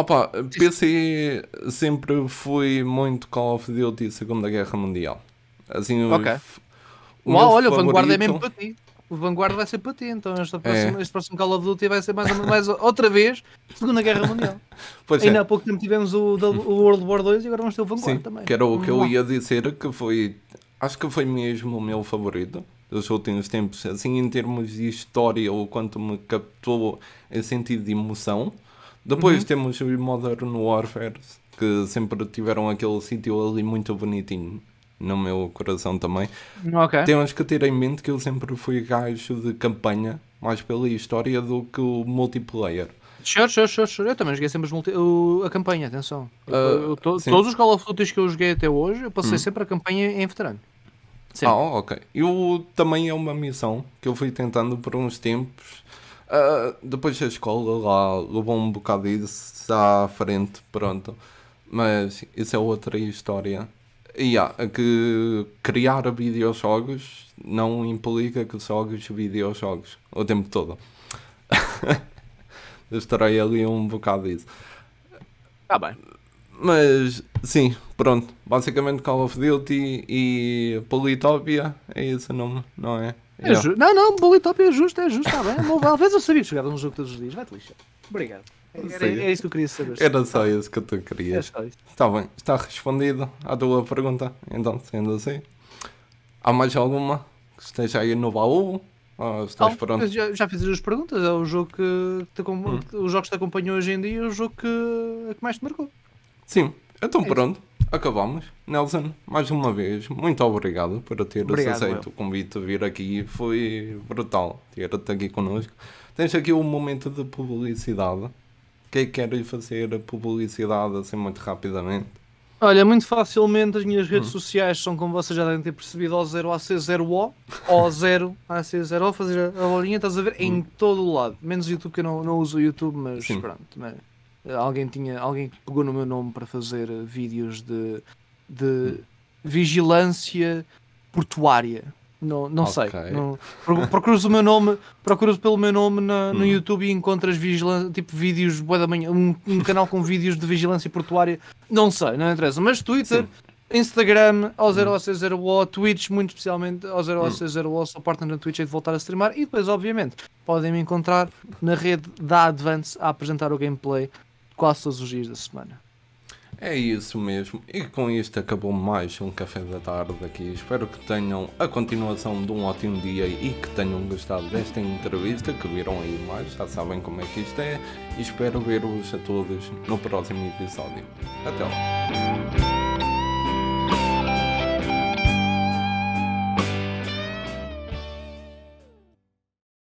Opa, PC sempre foi muito Call of Duty Segunda Guerra Mundial. Assim, ok. O, o olha, favorito... o Vanguard é mesmo para ti. O Vanguard vai ser para ti, então este é. próximo, é. este próximo Call of Duty vai ser mais, ou menos outra vez Segunda Guerra Mundial. Pois Ainda é. há pouco tempo tivemos o, o World War 2 e agora vamos ter o Vanguard Sim, também. Que era o que eu ia dizer que foi. Acho que foi mesmo o meu favorito dos últimos tempos, assim em termos de história ou quanto me captou em sentido de emoção. Depois uhum. temos o Modern Warfare, que sempre tiveram aquele sítio ali muito bonitinho no meu coração também. Okay. Temos que ter em mente que eu sempre fui gajo de campanha, mais pela história do que o multiplayer. Sure, sure, sure, sure. Eu também joguei sempre multi... o... a campanha, atenção. Uh, eu, to... Todos os Call of Duty que eu joguei até hoje, eu passei hum. sempre a campanha em veterano. Sim. Ah, ok. Eu também é uma missão que eu fui tentando por uns tempos Uh, depois da escola lá levou um bocado isso à frente, pronto. Mas isso é outra história. E yeah, que criar videojogos não implica que jogues videojogos o tempo todo. Estarei ali um bocado disso. Tá bem. Mas sim, pronto. Basicamente Call of Duty e Politopia é esse o nome, não é? é Não, não, Politopia é justo, é justo, está bem. talvez eu sabia jogar jogava um jogo todos os dias, vai-te lixar. Obrigado. Era, era, isso que eu queria saber. Era só isso que tu querias. Está bem, está respondido à tua pergunta. Então, sendo assim, há mais alguma que esteja aí no baú? Ou estás oh, pronto? Já, já fiz as perguntas. É o jogo que te, hum. os jogos que te acompanham hoje em dia é o jogo que, que mais te marcou. Sim, então é pronto, acabamos. Nelson, mais uma vez, muito obrigado por teres obrigado, aceito meu. o convite de vir aqui. Foi brutal ter-te aqui connosco. Tens aqui um momento de publicidade. Quem é quer fazer a publicidade assim muito rapidamente? Olha, muito facilmente as minhas redes hum. sociais são, como vocês já devem ter percebido, O0AC0O ou 0AC0O, fazer a bolinha, estás a ver? Hum. Em todo o lado. Menos o YouTube, que eu não, não uso o YouTube, mas Sim. pronto. Mas alguém, tinha, alguém pegou no meu nome para fazer eh, vídeos de, de vigilância portuária. Não, não okay. sei. Não, procuras o meu nome, procuras pelo meu nome na, no hum. YouTube e encontras vigilância, tipo vídeos boa da manhã, um, um, canal com vídeos de vigilância portuária. Não sei, não interessa. Mas Twitter, Sim. Instagram, ao hum. 0 o o Twitch, muito especialmente ao 0 o o só partem na Twitch é de voltar a streamar. E depois, obviamente, podem me encontrar na rede da Advance a apresentar o gameplay quase todos os dias da semana. É isso mesmo, e com isto acabou mais um café da tarde aqui. Espero que tenham a continuação de um ótimo dia e que tenham gostado desta entrevista que viram aí mais, já sabem como é que isto é, e espero ver-vos a todos no próximo episódio. Até lá!